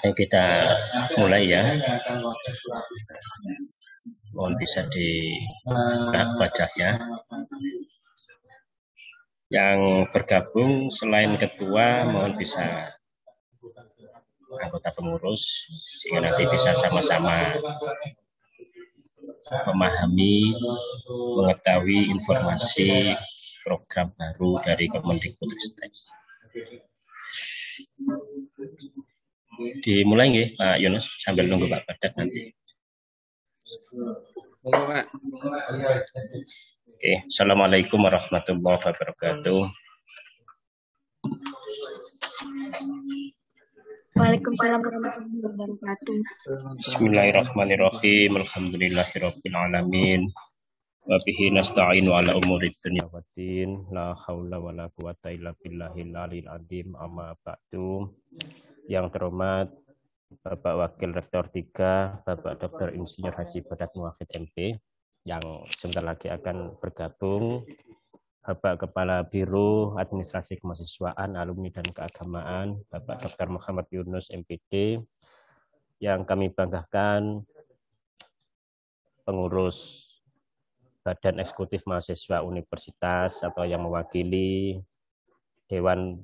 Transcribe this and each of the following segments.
Ayo kan kita mulai ya. Mohon bisa dibuka eh, wajahnya. Yang bergabung selain ketua, mohon bisa anggota pengurus sehingga nanti bisa sama-sama memahami, mengetahui informasi program baru dari Kemendikbudristek. Dimulai nggih, Pak Yunus sambil nunggu Pak Badak nanti. Oke, assalamualaikum warahmatullahi wabarakatuh. Waalaikumsalam warahmatullahi wabarakatuh. Bismillahirrahmanirrahim. Alhamdulillahirabbil alamin wa bihi nasta'inu ala umuri dunya din la wa wala quwata illa billahil alil adim amma ba'du yang terhormat Bapak Wakil Rektor 3 Bapak Dr. Insinyur Haji Badat Muwakid MP yang sebentar lagi akan bergabung Bapak Kepala Biro Administrasi Kemahasiswaan Alumni dan Keagamaan Bapak Dr. Muhammad Yunus MPD yang kami banggakan pengurus badan eksekutif mahasiswa universitas atau yang mewakili dewan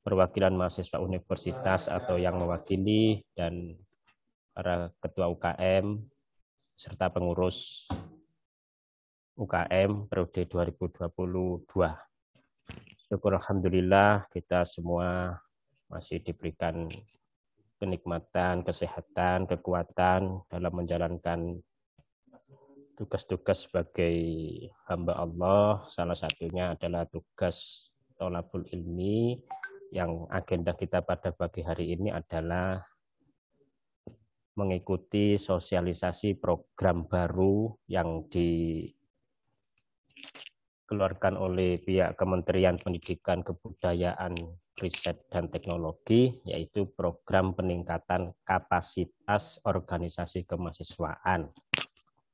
perwakilan mahasiswa universitas atau yang mewakili dan para ketua UKM serta pengurus UKM periode 2022. Syukur alhamdulillah kita semua masih diberikan kenikmatan, kesehatan, kekuatan dalam menjalankan tugas-tugas sebagai hamba Allah salah satunya adalah tugas tolabul ilmi yang agenda kita pada pagi hari ini adalah mengikuti sosialisasi program baru yang dikeluarkan oleh pihak Kementerian Pendidikan Kebudayaan Riset dan Teknologi yaitu program peningkatan kapasitas organisasi kemahasiswaan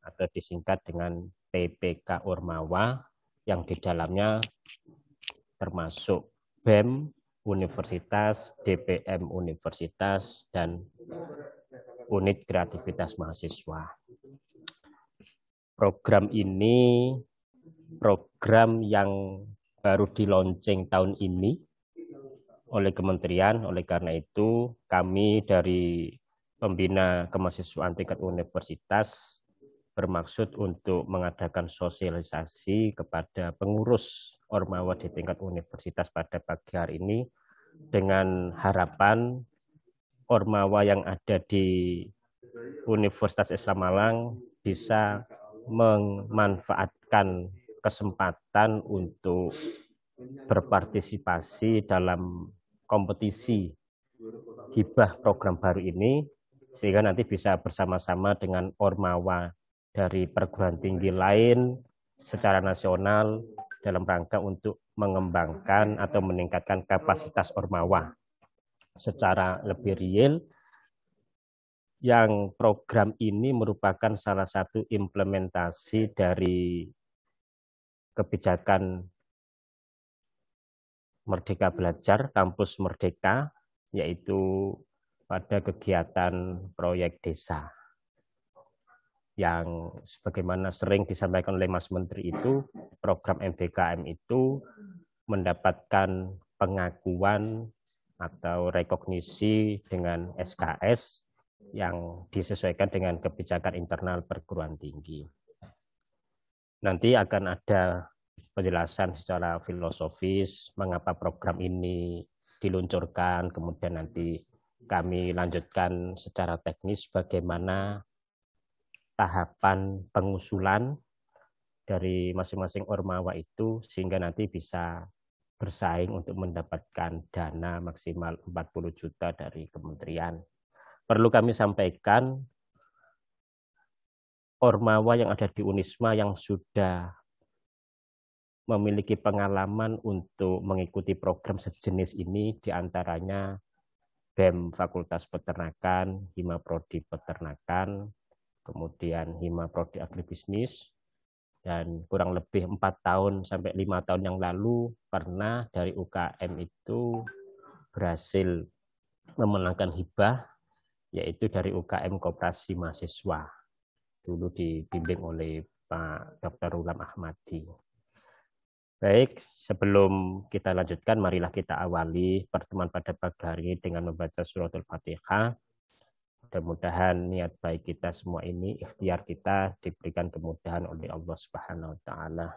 atau disingkat dengan PPK Ormawa yang di dalamnya termasuk BEM Universitas, DPM Universitas, dan Unit Kreativitas Mahasiswa. Program ini program yang baru diluncing tahun ini oleh kementerian. Oleh karena itu, kami dari pembina kemahasiswaan tingkat universitas bermaksud untuk mengadakan sosialisasi kepada pengurus Ormawa di tingkat universitas pada pagi hari ini dengan harapan Ormawa yang ada di Universitas Islam Malang bisa memanfaatkan kesempatan untuk berpartisipasi dalam kompetisi hibah program baru ini sehingga nanti bisa bersama-sama dengan Ormawa dari perguruan tinggi lain secara nasional dalam rangka untuk mengembangkan atau meningkatkan kapasitas ormawa secara lebih real yang program ini merupakan salah satu implementasi dari kebijakan Merdeka Belajar, Kampus Merdeka, yaitu pada kegiatan proyek desa yang sebagaimana sering disampaikan oleh Mas Menteri itu program MBKM itu mendapatkan pengakuan atau rekognisi dengan SKS yang disesuaikan dengan kebijakan internal perguruan tinggi. Nanti akan ada penjelasan secara filosofis mengapa program ini diluncurkan, kemudian nanti kami lanjutkan secara teknis bagaimana tahapan pengusulan dari masing-masing ormawa itu sehingga nanti bisa bersaing untuk mendapatkan dana maksimal 40 juta dari kementerian. Perlu kami sampaikan ormawa yang ada di Unisma yang sudah memiliki pengalaman untuk mengikuti program sejenis ini diantaranya BEM Fakultas Peternakan, Hima Prodi Peternakan, kemudian hima prodi agribisnis dan kurang lebih empat tahun sampai lima tahun yang lalu pernah dari UKM itu berhasil memenangkan hibah yaitu dari UKM Koperasi Mahasiswa dulu dibimbing oleh Pak Dr. Ulam Ahmadi. Baik, sebelum kita lanjutkan marilah kita awali pertemuan pada pagi hari dengan membaca surat suratul Fatihah mudah-mudahan niat baik kita semua ini, ikhtiar kita diberikan kemudahan oleh Allah Subhanahu wa taala.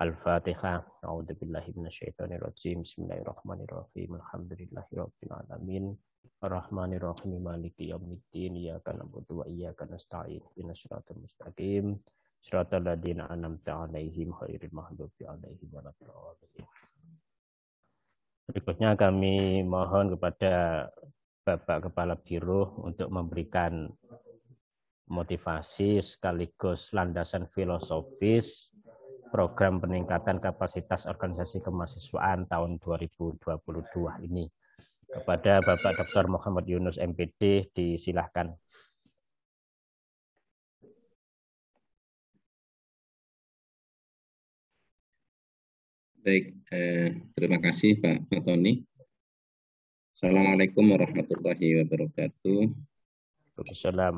Al-Fatihah. A'udzubillahi minasyaitonirrajim. Bismillahirrahmanirrahim. Alhamdulillahirabbil alamin. Arrahmanirrahim. Maliki yaumiddin. Iyyaka na'budu wa iyyaka nasta'in. Ihdinash shiratal mustaqim. Shiratal ladzina an'amta 'alaihim ghairil maghdubi 'alaihim waladdallin. Berikutnya kami mohon kepada Bapak Kepala Biro untuk memberikan motivasi sekaligus landasan filosofis program peningkatan kapasitas organisasi kemahasiswaan tahun 2022 ini. Kepada Bapak Dr. Muhammad Yunus MPD disilahkan. Baik, eh, terima kasih Pak Tony. Assalamualaikum warahmatullahi wabarakatuh. Waalaikumsalam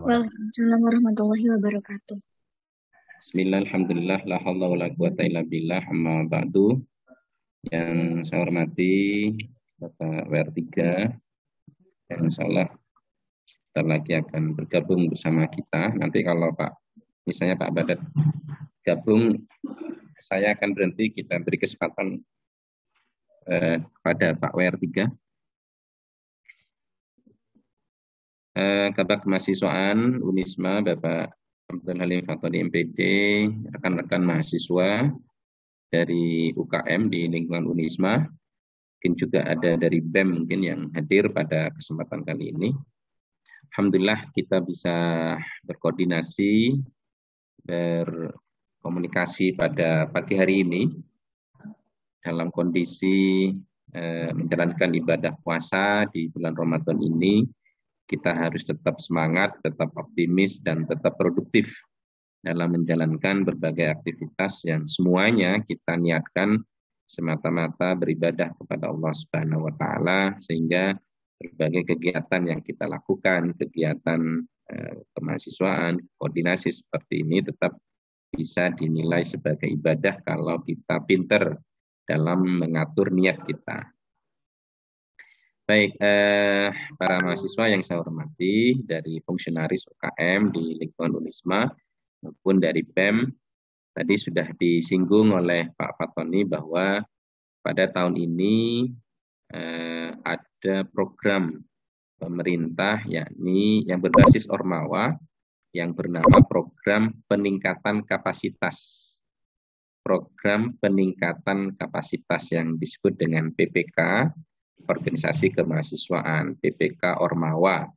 warahmatullahi wabarakatuh. Bismillahirrahmanirrahim. alhamdulillah, la hawla wa la quwata illa ba'du. Yang saya hormati Bapak WR3, yang insya Allah kita lagi akan bergabung bersama kita. Nanti kalau Pak, misalnya Pak Badat gabung, saya akan berhenti, kita beri kesempatan eh, pada Pak WR3 eh, mahasiswaan Unisma Bapak Abdul Halim Fatoni MPD, rekan-rekan mahasiswa dari UKM di lingkungan Unisma, mungkin juga ada dari BEM mungkin yang hadir pada kesempatan kali ini. Alhamdulillah kita bisa berkoordinasi, berkomunikasi pada pagi hari ini dalam kondisi eh, menjalankan ibadah puasa di bulan Ramadan ini kita harus tetap semangat, tetap optimis, dan tetap produktif dalam menjalankan berbagai aktivitas yang semuanya kita niatkan semata-mata beribadah kepada Allah Subhanahu wa taala sehingga berbagai kegiatan yang kita lakukan, kegiatan eh, kemahasiswaan, koordinasi seperti ini tetap bisa dinilai sebagai ibadah kalau kita pinter dalam mengatur niat kita. Baik, eh, para mahasiswa yang saya hormati dari fungsionaris UKM di lingkungan Unisma maupun dari BEM, tadi sudah disinggung oleh Pak Fatoni bahwa pada tahun ini eh, ada program pemerintah yakni yang berbasis Ormawa yang bernama program peningkatan kapasitas. Program peningkatan kapasitas yang disebut dengan PPK Organisasi Kemahasiswaan PPK Ormawa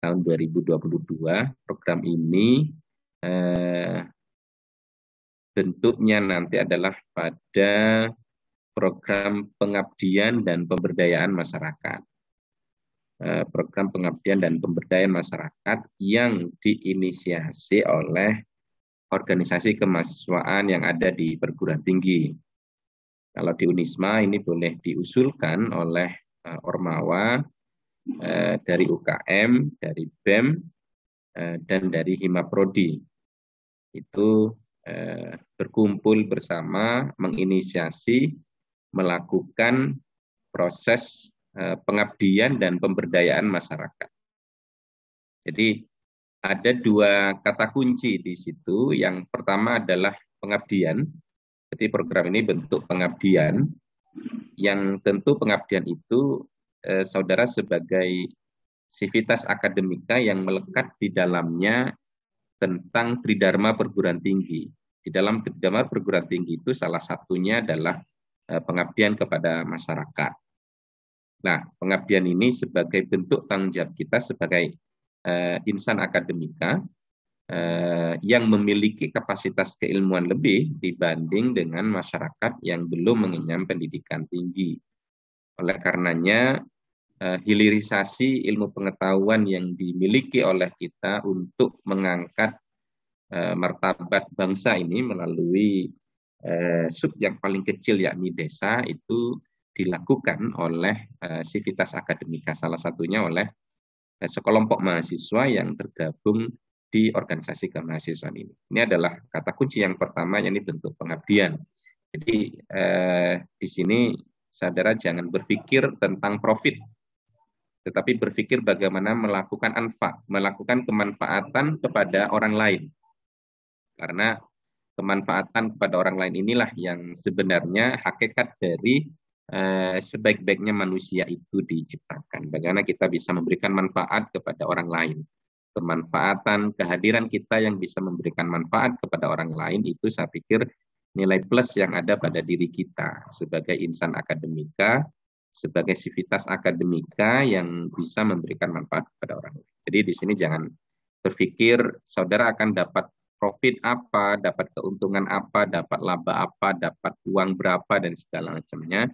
tahun 2022. Program ini eh, bentuknya nanti adalah pada program pengabdian dan pemberdayaan masyarakat. Eh, program pengabdian dan pemberdayaan masyarakat yang diinisiasi oleh organisasi kemahasiswaan yang ada di perguruan tinggi kalau di Unisma ini boleh diusulkan oleh uh, Ormawa, uh, dari UKM, dari BEM, uh, eh, dan dari Himaprodi. Itu uh, berkumpul bersama, menginisiasi, melakukan proses uh, pengabdian dan pemberdayaan masyarakat. Jadi ada dua kata kunci di situ. Yang pertama adalah pengabdian. Jadi program ini bentuk pengabdian yang tentu pengabdian itu eh, saudara sebagai sivitas akademika yang melekat di dalamnya tentang tridharma perguruan tinggi. Di dalam tridharma perguruan tinggi itu salah satunya adalah eh, pengabdian kepada masyarakat. Nah, pengabdian ini sebagai bentuk tanggung jawab kita sebagai eh, insan akademika Eh, yang memiliki kapasitas keilmuan lebih dibanding dengan masyarakat yang belum mengenyam pendidikan tinggi. Oleh karenanya, eh, hilirisasi ilmu pengetahuan yang dimiliki oleh kita untuk mengangkat eh, martabat bangsa ini melalui eh, sub yang paling kecil yakni desa itu dilakukan oleh sivitas akademika salah satunya oleh sekelompok mahasiswa yang tergabung di organisasi kemahasiswaan ini. Ini adalah kata kunci yang pertama, yang ini bentuk pengabdian. Jadi eh, di sini saudara jangan berpikir tentang profit, tetapi berpikir bagaimana melakukan anfak, melakukan kemanfaatan kepada orang lain. Karena kemanfaatan kepada orang lain inilah yang sebenarnya hakikat dari eh, sebaik-baiknya manusia itu diciptakan. Bagaimana kita bisa memberikan manfaat kepada orang lain kemanfaatan kehadiran kita yang bisa memberikan manfaat kepada orang lain itu saya pikir nilai plus yang ada pada diri kita sebagai insan akademika, sebagai sivitas akademika yang bisa memberikan manfaat kepada orang lain. Jadi di sini jangan berpikir saudara akan dapat profit apa, dapat keuntungan apa, dapat laba apa, dapat uang berapa dan segala macamnya.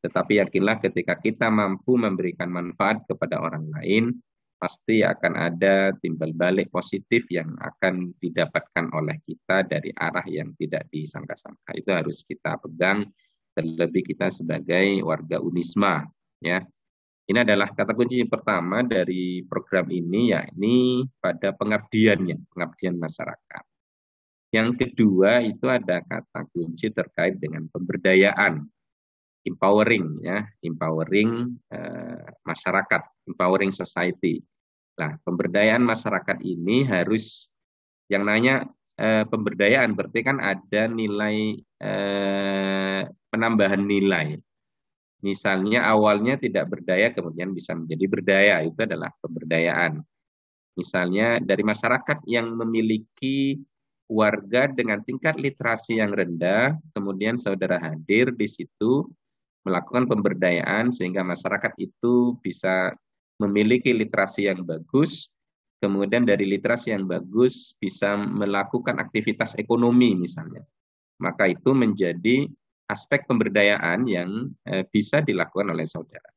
Tetapi yakinlah ketika kita mampu memberikan manfaat kepada orang lain, pasti akan ada timbal balik positif yang akan didapatkan oleh kita dari arah yang tidak disangka-sangka. Itu harus kita pegang terlebih kita sebagai warga Unisma ya. Ini adalah kata kunci pertama dari program ini ini pada pengabdiannya, pengabdian masyarakat. Yang kedua itu ada kata kunci terkait dengan pemberdayaan, empowering ya, empowering uh, masyarakat, empowering society. Nah, pemberdayaan masyarakat ini harus yang nanya eh, pemberdayaan berarti kan ada nilai eh, penambahan nilai. Misalnya awalnya tidak berdaya kemudian bisa menjadi berdaya, itu adalah pemberdayaan. Misalnya dari masyarakat yang memiliki warga dengan tingkat literasi yang rendah, kemudian saudara hadir di situ melakukan pemberdayaan sehingga masyarakat itu bisa memiliki literasi yang bagus, kemudian dari literasi yang bagus bisa melakukan aktivitas ekonomi misalnya. Maka itu menjadi aspek pemberdayaan yang eh, bisa dilakukan oleh saudara.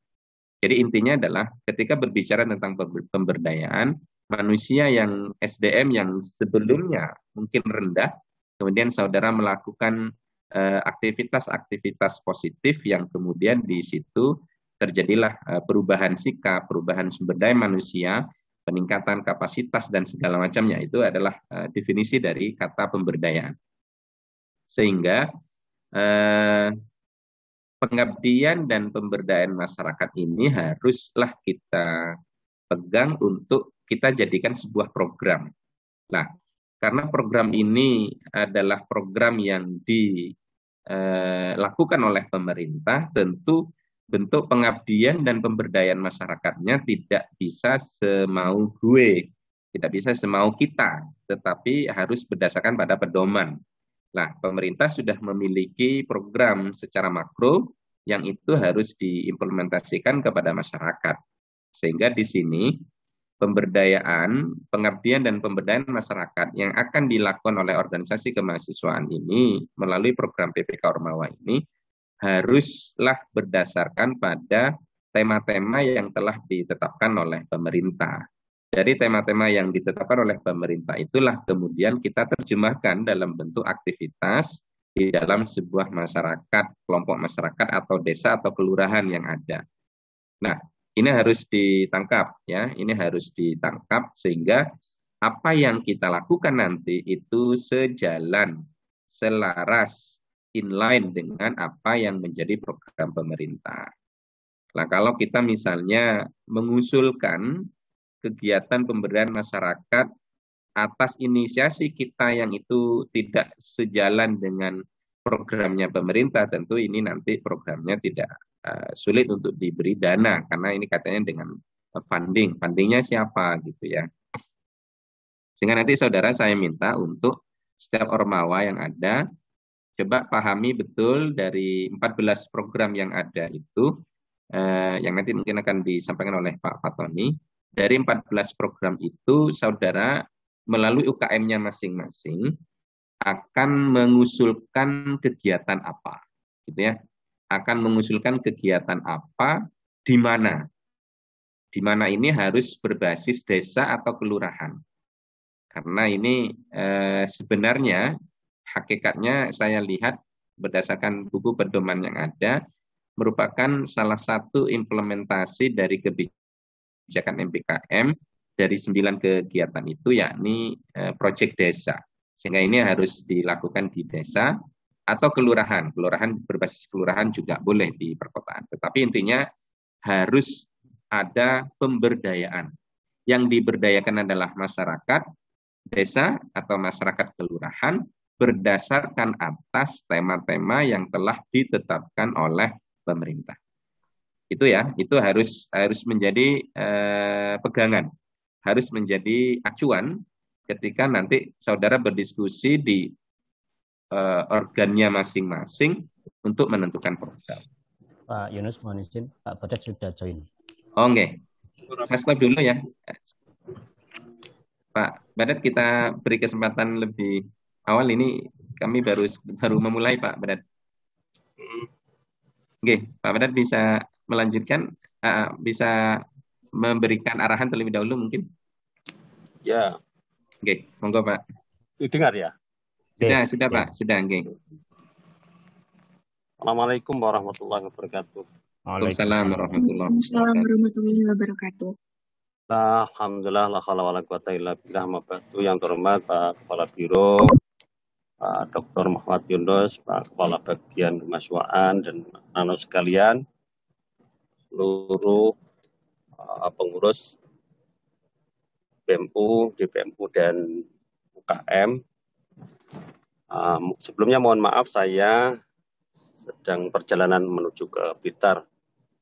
Jadi intinya adalah ketika berbicara tentang pemberdayaan, manusia yang SDM yang sebelumnya mungkin rendah, kemudian saudara melakukan eh, aktivitas-aktivitas positif yang kemudian di situ terjadilah eh, perubahan sikap, perubahan sumber daya manusia, peningkatan kapasitas dan segala macamnya itu adalah eh, definisi dari kata pemberdayaan. Sehingga eh, pengabdian dan pemberdayaan masyarakat ini haruslah kita pegang untuk kita jadikan sebuah program. Nah, karena program ini adalah program yang dilakukan oleh pemerintah, tentu bentuk pengabdian dan pemberdayaan masyarakatnya tidak bisa semau gue, tidak bisa semau kita, tetapi harus berdasarkan pada pedoman. Nah, pemerintah sudah memiliki program secara makro yang itu harus diimplementasikan kepada masyarakat. Sehingga di sini pemberdayaan, pengabdian dan pemberdayaan masyarakat yang akan dilakukan oleh organisasi kemahasiswaan ini melalui program PPK Ormawa ini haruslah berdasarkan pada tema-tema yang telah ditetapkan oleh pemerintah. Dari tema-tema yang ditetapkan oleh pemerintah itulah kemudian kita terjemahkan dalam bentuk aktivitas di dalam sebuah masyarakat, kelompok masyarakat atau desa atau kelurahan yang ada. Nah, ini harus ditangkap ya, ini harus ditangkap sehingga apa yang kita lakukan nanti itu sejalan, selaras inline dengan apa yang menjadi program pemerintah. Nah, kalau kita misalnya mengusulkan kegiatan pemberdayaan masyarakat atas inisiasi kita yang itu tidak sejalan dengan programnya pemerintah, tentu ini nanti programnya tidak uh, sulit untuk diberi dana karena ini katanya dengan funding, fundingnya siapa gitu ya. Sehingga nanti saudara saya minta untuk setiap ormawa yang ada coba pahami betul dari 14 program yang ada itu eh, yang nanti mungkin akan disampaikan oleh Pak Fatoni. Dari 14 program itu saudara melalui UKM-nya masing-masing akan mengusulkan kegiatan apa, gitu ya. Akan mengusulkan kegiatan apa di mana. Di mana ini harus berbasis desa atau kelurahan. Karena ini eh, sebenarnya hakikatnya saya lihat berdasarkan buku pedoman yang ada merupakan salah satu implementasi dari kebijakan MPKM dari sembilan kegiatan itu yakni eh, proyek desa. Sehingga ini harus dilakukan di desa atau kelurahan. Kelurahan berbasis kelurahan juga boleh di perkotaan. Tetapi intinya harus ada pemberdayaan. Yang diberdayakan adalah masyarakat desa atau masyarakat kelurahan berdasarkan atas tema-tema yang telah ditetapkan oleh pemerintah. Itu ya, itu harus harus menjadi eh, pegangan, harus menjadi acuan ketika nanti saudara berdiskusi di eh, organnya masing-masing untuk menentukan program. Pak Yunus mohon izin, Pak Badat sudah join. Oh, Oke, okay. saya stop dulu ya. Pak Badat kita beri kesempatan lebih awal ini kami baru baru memulai Pak Badat. Hmm. Oke, Pak Badat bisa melanjutkan, uh, bisa memberikan arahan terlebih dahulu mungkin. Ya. Oke, monggo Pak. Dengar ya. Sudah, ya. sudah Pak, sudah. Oke. Assalamualaikum warahmatullahi wabarakatuh. Waalaikumsalam warahmatullahi wabarakatuh. Alhamdulillah, la hawla wala quwata yang terhormat Pak Kepala Biro, Pak Dr. Muhammad Yunus, Pak Kepala Bagian Kemahasiswaan dan nano sekalian, seluruh eh, pengurus BEMPU, DPMU dan UKM. Eh, sebelumnya mohon maaf saya sedang perjalanan menuju ke Blitar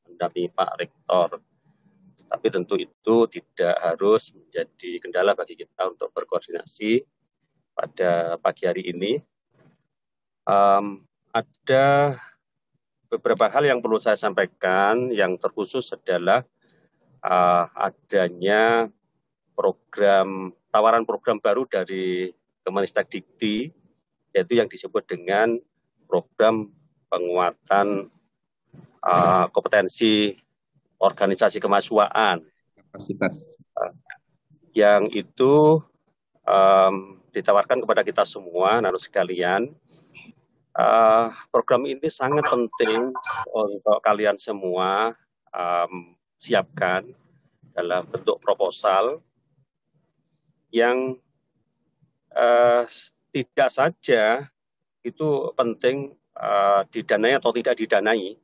mendampingi Pak Rektor. Tapi tentu itu tidak harus menjadi kendala bagi kita untuk berkoordinasi pada pagi hari ini. Um, ada beberapa hal yang perlu saya sampaikan, yang terkhusus adalah uh, adanya program tawaran program baru dari Kemenistek Dikti, yaitu yang disebut dengan program penguatan uh, kompetensi organisasi kemahasiswaan. Kapasitas. Uh, yang itu um, ditawarkan kepada kita semua, harus sekalian. Uh, program ini sangat penting untuk kalian semua um, siapkan dalam bentuk proposal yang uh, tidak saja itu penting uh, didanai atau tidak didanai,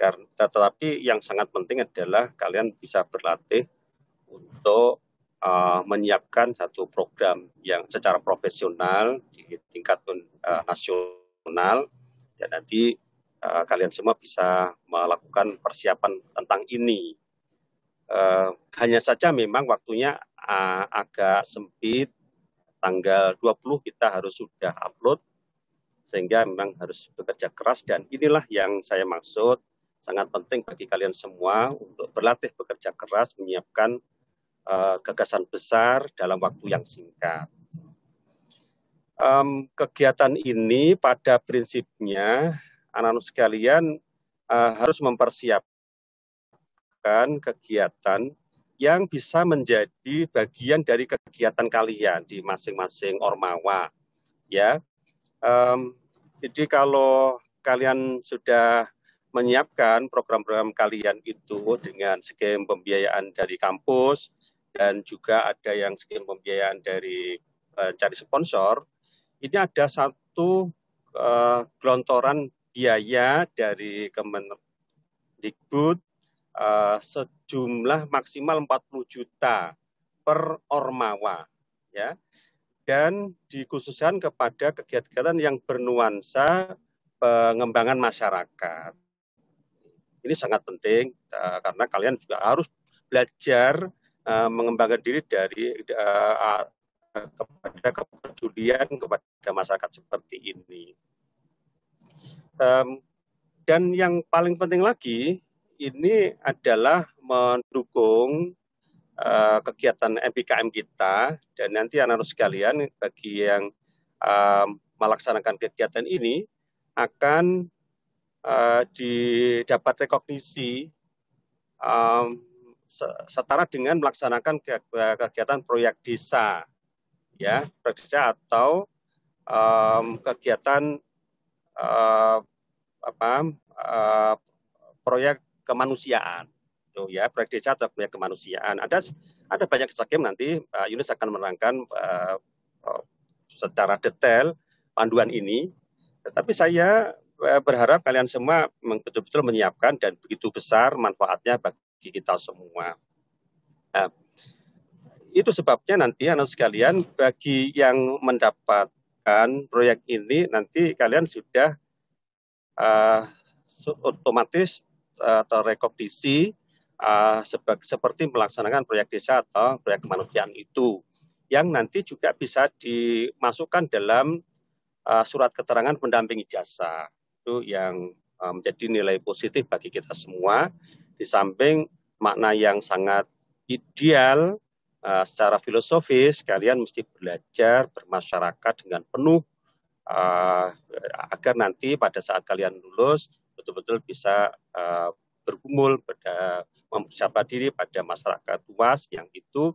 karena tetapi yang sangat penting adalah kalian bisa berlatih untuk uh, menyiapkan satu program yang secara profesional di tingkat uh, nasional dan nanti uh, kalian semua bisa melakukan persiapan tentang ini. Uh, hanya saja memang waktunya uh, agak sempit. Tanggal 20 kita harus sudah upload sehingga memang harus bekerja keras dan inilah yang saya maksud sangat penting bagi kalian semua untuk berlatih bekerja keras menyiapkan gagasan eh, besar dalam waktu yang singkat. Um, kegiatan ini pada prinsipnya anak-anak sekalian uh, harus mempersiapkan kegiatan yang bisa menjadi bagian dari kegiatan kalian di masing-masing ormawa, ya. Um, jadi kalau kalian sudah menyiapkan program-program kalian itu dengan skema pembiayaan dari kampus, dan juga ada yang skim pembiayaan dari uh, cari sponsor, ini ada satu uh, gelontoran biaya dari Kemendikbud uh, sejumlah maksimal 40 juta per ormawa ya dan dikhususkan kepada kegiatan yang bernuansa pengembangan masyarakat. Ini sangat penting uh, karena kalian juga harus belajar Eh, mengembangkan diri dari uh, kepada kepedulian kepada masyarakat seperti ini. Um, dan yang paling penting lagi ini adalah mendukung uh, kegiatan MPKM kita dan nanti anak-anak sekalian bagi yang um, melaksanakan kegiatan ini akan uh, didapat rekognisi um, setara dengan melaksanakan kegiatan proyek desa ya hmm. proyek desa atau um, kegiatan uh, apa uh, proyek kemanusiaan itu ya proyek desa atau proyek kemanusiaan ada ada banyak skim nanti uh, Yunus akan menerangkan uh, secara detail panduan ini tetapi saya berharap kalian semua betul-betul menyiapkan dan begitu besar manfaatnya bagi kita semua. Nah, itu sebabnya nanti anak sekalian bagi yang mendapatkan proyek ini nanti kalian sudah uh, otomatis uh, ah, rekognisi uh, ah, seperti melaksanakan proyek desa atau proyek kemanusiaan itu yang nanti juga bisa dimasukkan dalam uh, surat keterangan pendamping jasa itu yang menjadi nilai positif bagi kita semua di samping makna yang sangat ideal uh, secara filosofis, kalian mesti belajar bermasyarakat dengan penuh uh, agar nanti pada saat kalian lulus betul-betul bisa uh, bergumul pada mempersiapkan diri pada masyarakat luas yang itu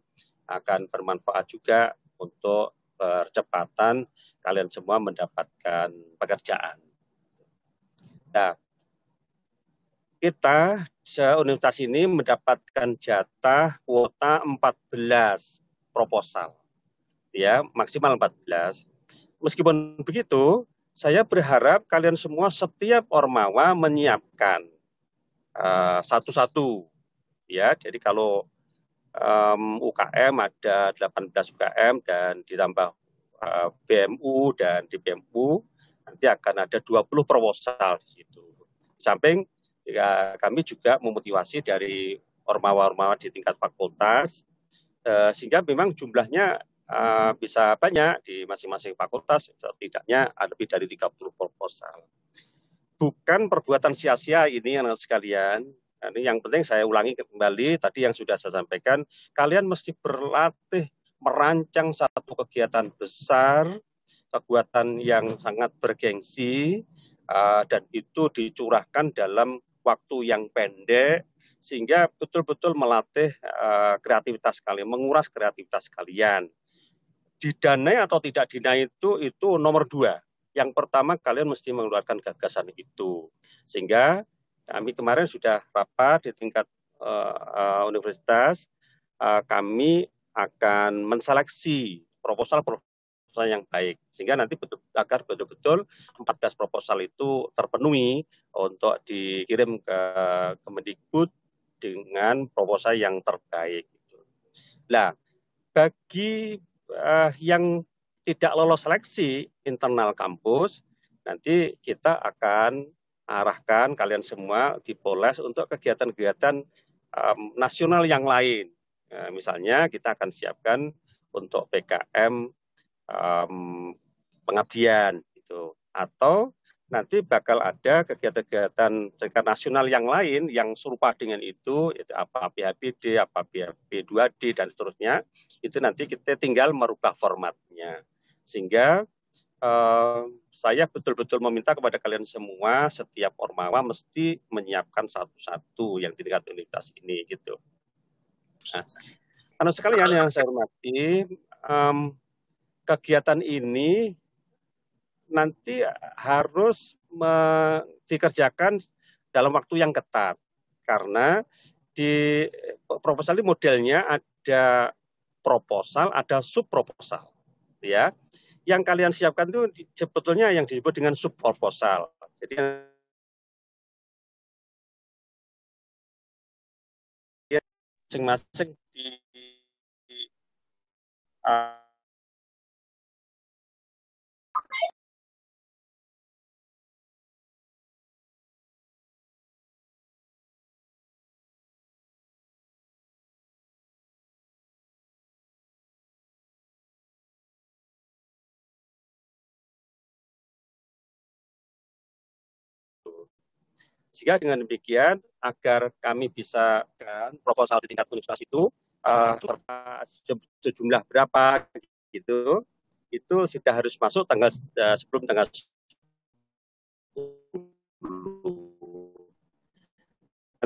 akan bermanfaat juga untuk percepatan kalian semua mendapatkan pekerjaan. Nah, kita se universitas ini mendapatkan jatah kuota 14 proposal. Ya, maksimal 14. Meskipun begitu, saya berharap kalian semua setiap ormawa menyiapkan eh, satu-satu. Uh, ya, jadi kalau um, UKM ada 18 UKM dan ditambah uh, eh, BMU dan BMU nanti akan ada 20 proposal di situ. samping ya, kami juga memotivasi dari ormawa-ormawa di tingkat fakultas eh, sehingga memang jumlahnya eh, bisa banyak di masing-masing fakultas setidaknya ada lebih dari 30 proposal. Bukan perbuatan sia-sia ini yang sekalian. Nah, ini yang penting saya ulangi kembali tadi yang sudah saya sampaikan, kalian mesti berlatih merancang satu kegiatan besar, kekuatan yang sangat bergengsi, eh, dan itu dicurahkan dalam waktu yang pendek sehingga betul-betul melatih uh, kreativitas kalian, menguras kreativitas kalian. Didanai atau tidak dinai itu itu nomor dua. Yang pertama kalian mesti mengeluarkan gagasan itu. Sehingga kami kemarin sudah rapat di tingkat uh, uh, universitas, uh, kami akan menseleksi proposal-proposal keputusan yang baik sehingga nanti betul, agar betul-betul 14 proposal itu terpenuhi untuk dikirim ke Kemendikbud dengan proposal yang terbaik. Nah, bagi eh, yang tidak lolos seleksi internal kampus, nanti kita akan arahkan kalian semua dipoles untuk kegiatan-kegiatan um, nasional yang lain. Nah, misalnya kita akan siapkan untuk PKM um, pengabdian itu atau nanti bakal ada kegiatan-kegiatan tingkat nasional yang lain yang serupa dengan itu, itu apa PHPD, apa php 2 d dan seterusnya itu nanti kita tinggal merubah formatnya sehingga eh, saya betul-betul meminta kepada kalian semua setiap ormawa mesti menyiapkan satu-satu yang di tingkat universitas ini gitu. Nah, karena sekalian yang saya hormati, um, kegiatan ini nanti harus dikerjakan dalam waktu yang ketat karena di proposal ini modelnya ada proposal, ada sub proposal, ya. Yang kalian siapkan itu sebetulnya yang disebut dengan sub proposal. Jadi masing-masing di, di uh, Jika dengan demikian, agar kami bisa kan, proposal di tingkat universitas itu uh, sejumlah berapa gitu, itu sudah harus masuk tanggal uh, sebelum tanggal 10.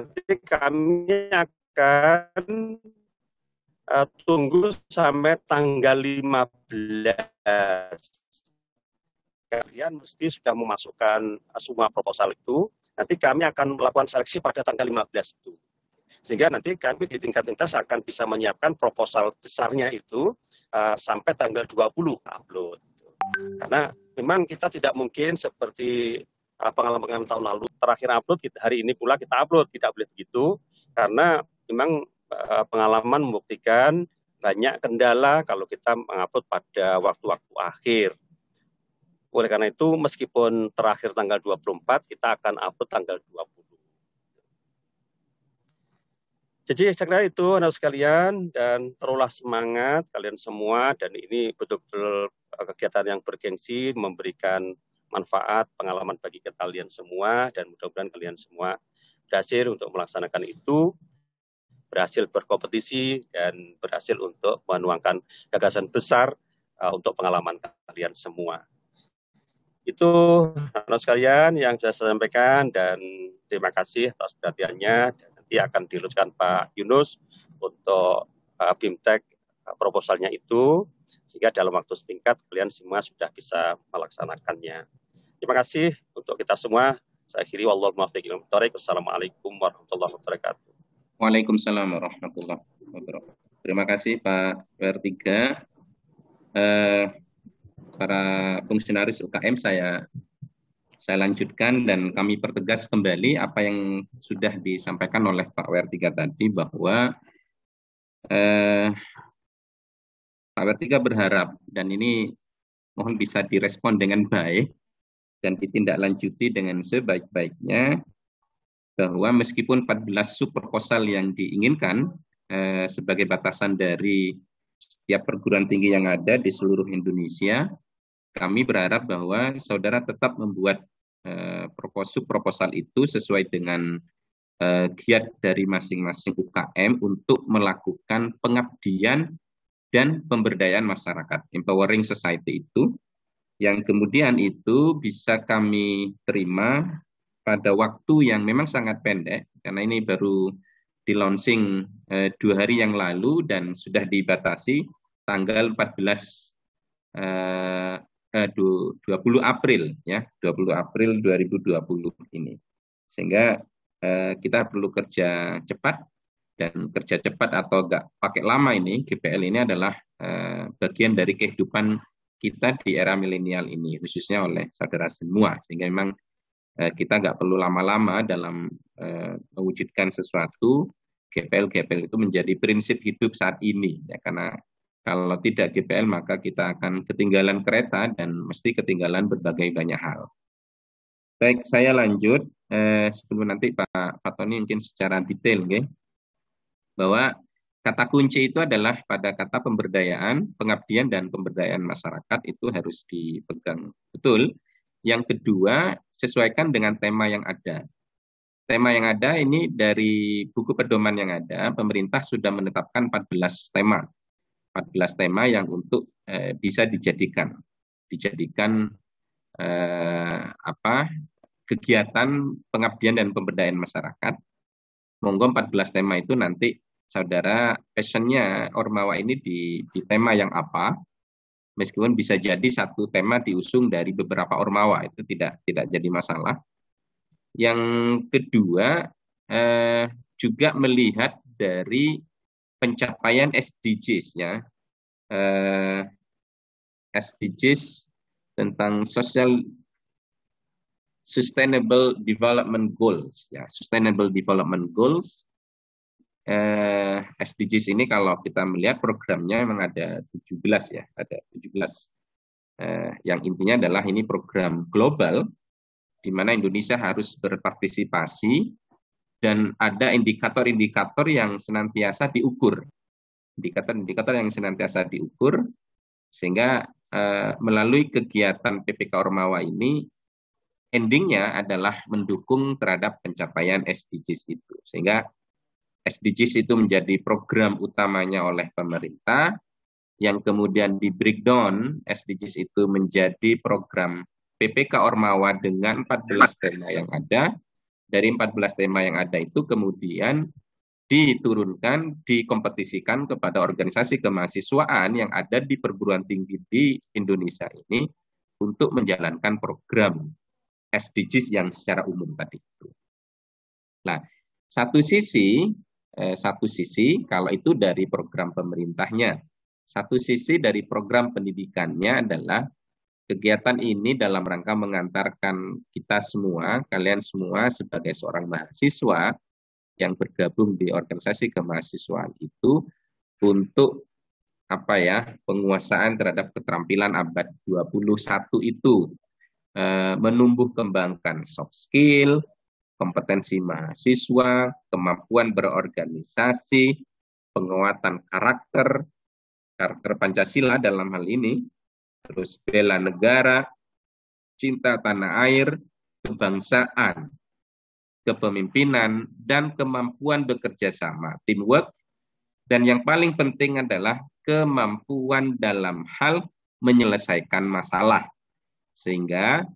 Nanti kami akan uh, tunggu sampai tanggal 15 kalian mesti sudah memasukkan semua proposal itu nanti kami akan melakukan seleksi pada tanggal 15 itu. Sehingga nanti kami di tingkat lintas akan bisa menyiapkan proposal besarnya itu uh, sampai tanggal 20 upload. Gitu. Karena memang kita tidak mungkin seperti eh, pengalaman tahun lalu terakhir upload kita, hari ini pula kita upload tidak boleh begitu karena memang eh, pengalaman membuktikan banyak kendala kalau kita mengupload pada waktu-waktu akhir oleh karena itu, meskipun terakhir tanggal 24, kita akan upload tanggal 20. Jadi saya kira itu anak sekalian dan terulah semangat kalian semua dan ini betul-betul eh, kegiatan yang bergensi memberikan manfaat pengalaman bagi kalian semua dan mudah-mudahan kalian semua berhasil untuk melaksanakan itu berhasil berkompetisi dan berhasil untuk menuangkan gagasan besar eh, untuk pengalaman kalian semua. Itu halo sekalian yang saya sampaikan dan terima kasih atas perhatiannya. Dan nanti akan diluruskan Pak Yunus untuk uh, BIMTEK eh, proposalnya itu sehingga dalam waktu setingkat kalian semua sudah bisa melaksanakannya. Terima kasih untuk kita semua. Saya akhiri Wassalamualaikum warahmatullahi wabarakatuh. Waalaikumsalam warahmatullahi wabarakatuh. Terima kasih Pak PR3. Uh, eh, para fungsionaris UKM saya saya lanjutkan dan kami pertegas kembali apa yang sudah disampaikan oleh Pak WR3 tadi bahwa eh, Pak WR3 berharap dan ini mohon bisa direspon dengan baik dan ditindaklanjuti dengan sebaik-baiknya bahwa meskipun 14 superposal yang diinginkan eh, sebagai batasan dari setiap perguruan tinggi yang ada di seluruh Indonesia kami berharap bahwa saudara tetap membuat uh, proposal itu sesuai dengan uh, giat dari masing-masing UKM untuk melakukan pengabdian dan pemberdayaan masyarakat, empowering society itu, yang kemudian itu bisa kami terima pada waktu yang memang sangat pendek, karena ini baru di launching eh, dua hari yang lalu dan sudah dibatasi tanggal 14 eh, 20 eh, April ya 20 April 2020 ini sehingga eh, kita perlu kerja cepat dan kerja cepat atau enggak pakai lama ini GPL ini adalah eh, bagian dari kehidupan kita di era milenial ini khususnya oleh saudara semua sehingga memang eh, kita enggak perlu lama-lama dalam eh, mewujudkan sesuatu GPL GPL itu menjadi prinsip hidup saat ini ya karena kalau tidak GPL maka kita akan ketinggalan kereta dan mesti ketinggalan berbagai banyak hal. Baik, saya lanjut eh, sebelum nanti Pak Fatoni mungkin secara detail, okay? bahwa kata kunci itu adalah pada kata pemberdayaan, pengabdian dan pemberdayaan masyarakat itu harus dipegang betul. Yang kedua, sesuaikan dengan tema yang ada. Tema yang ada ini dari buku pedoman yang ada, pemerintah sudah menetapkan 14 tema 14 tema yang untuk eh, bisa dijadikan dijadikan eh, apa kegiatan pengabdian dan pemberdayaan masyarakat. Monggo 14 tema itu nanti saudara passionnya Ormawa ini di, di tema yang apa, meskipun bisa jadi satu tema diusung dari beberapa Ormawa itu tidak tidak jadi masalah. Yang kedua eh, juga melihat dari pencapaian SDGs-nya, eh, SDGs tentang social sustainable development goals, ya sustainable development goals. Eh, SDGs ini kalau kita melihat programnya memang ada 17 ya, ada 17 eh, yang intinya adalah ini program global di mana Indonesia harus berpartisipasi dan ada indikator-indikator yang senantiasa diukur. Indikator-indikator yang senantiasa diukur sehingga eh, melalui kegiatan PPK Ormawa ini endingnya adalah mendukung terhadap pencapaian SDGs itu. Sehingga SDGs itu menjadi program utamanya oleh pemerintah yang kemudian di breakdown SDGs itu menjadi program PPK Ormawa dengan 14 tema yang ada dari 14 tema yang ada itu kemudian diturunkan, dikompetisikan kepada organisasi kemahasiswaan yang ada di perguruan tinggi di Indonesia ini untuk menjalankan program SDGs yang secara umum tadi itu. Nah, satu sisi, eh, satu sisi kalau itu dari program pemerintahnya, satu sisi dari program pendidikannya adalah Kegiatan ini dalam rangka mengantarkan kita semua, kalian semua sebagai seorang mahasiswa yang bergabung di organisasi kemahasiswaan itu untuk apa ya penguasaan terhadap keterampilan abad 21 itu e, menumbuh kembangkan soft skill, kompetensi mahasiswa, kemampuan berorganisasi, penguatan karakter, karakter Pancasila dalam hal ini terus bela negara, cinta tanah air, kebangsaan, kepemimpinan, dan kemampuan bekerja sama, teamwork, dan yang paling penting adalah kemampuan dalam hal menyelesaikan masalah. Sehingga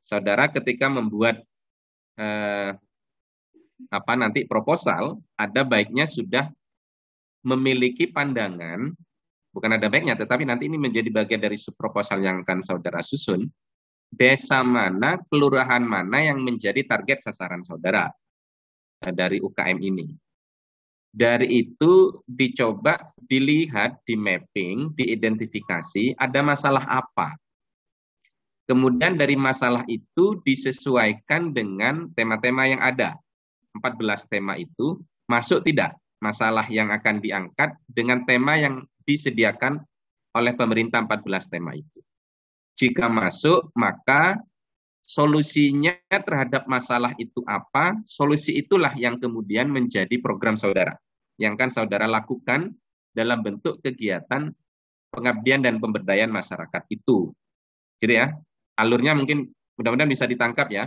saudara ketika membuat eh, apa nanti proposal, ada baiknya sudah memiliki pandangan bukan ada baiknya, tetapi nanti ini menjadi bagian dari proposal yang akan saudara susun. Desa mana, kelurahan mana yang menjadi target sasaran saudara eh, dari UKM ini. Dari itu dicoba dilihat, di mapping, diidentifikasi ada masalah apa. Kemudian dari masalah itu disesuaikan dengan tema-tema yang ada. 14 tema itu masuk tidak masalah yang akan diangkat dengan tema yang disediakan oleh pemerintah 14 tema itu. Jika masuk, maka solusinya terhadap masalah itu apa, solusi itulah yang kemudian menjadi program saudara. Yang kan saudara lakukan dalam bentuk kegiatan pengabdian dan pemberdayaan masyarakat itu. Gitu ya. Alurnya mungkin mudah-mudahan bisa ditangkap ya.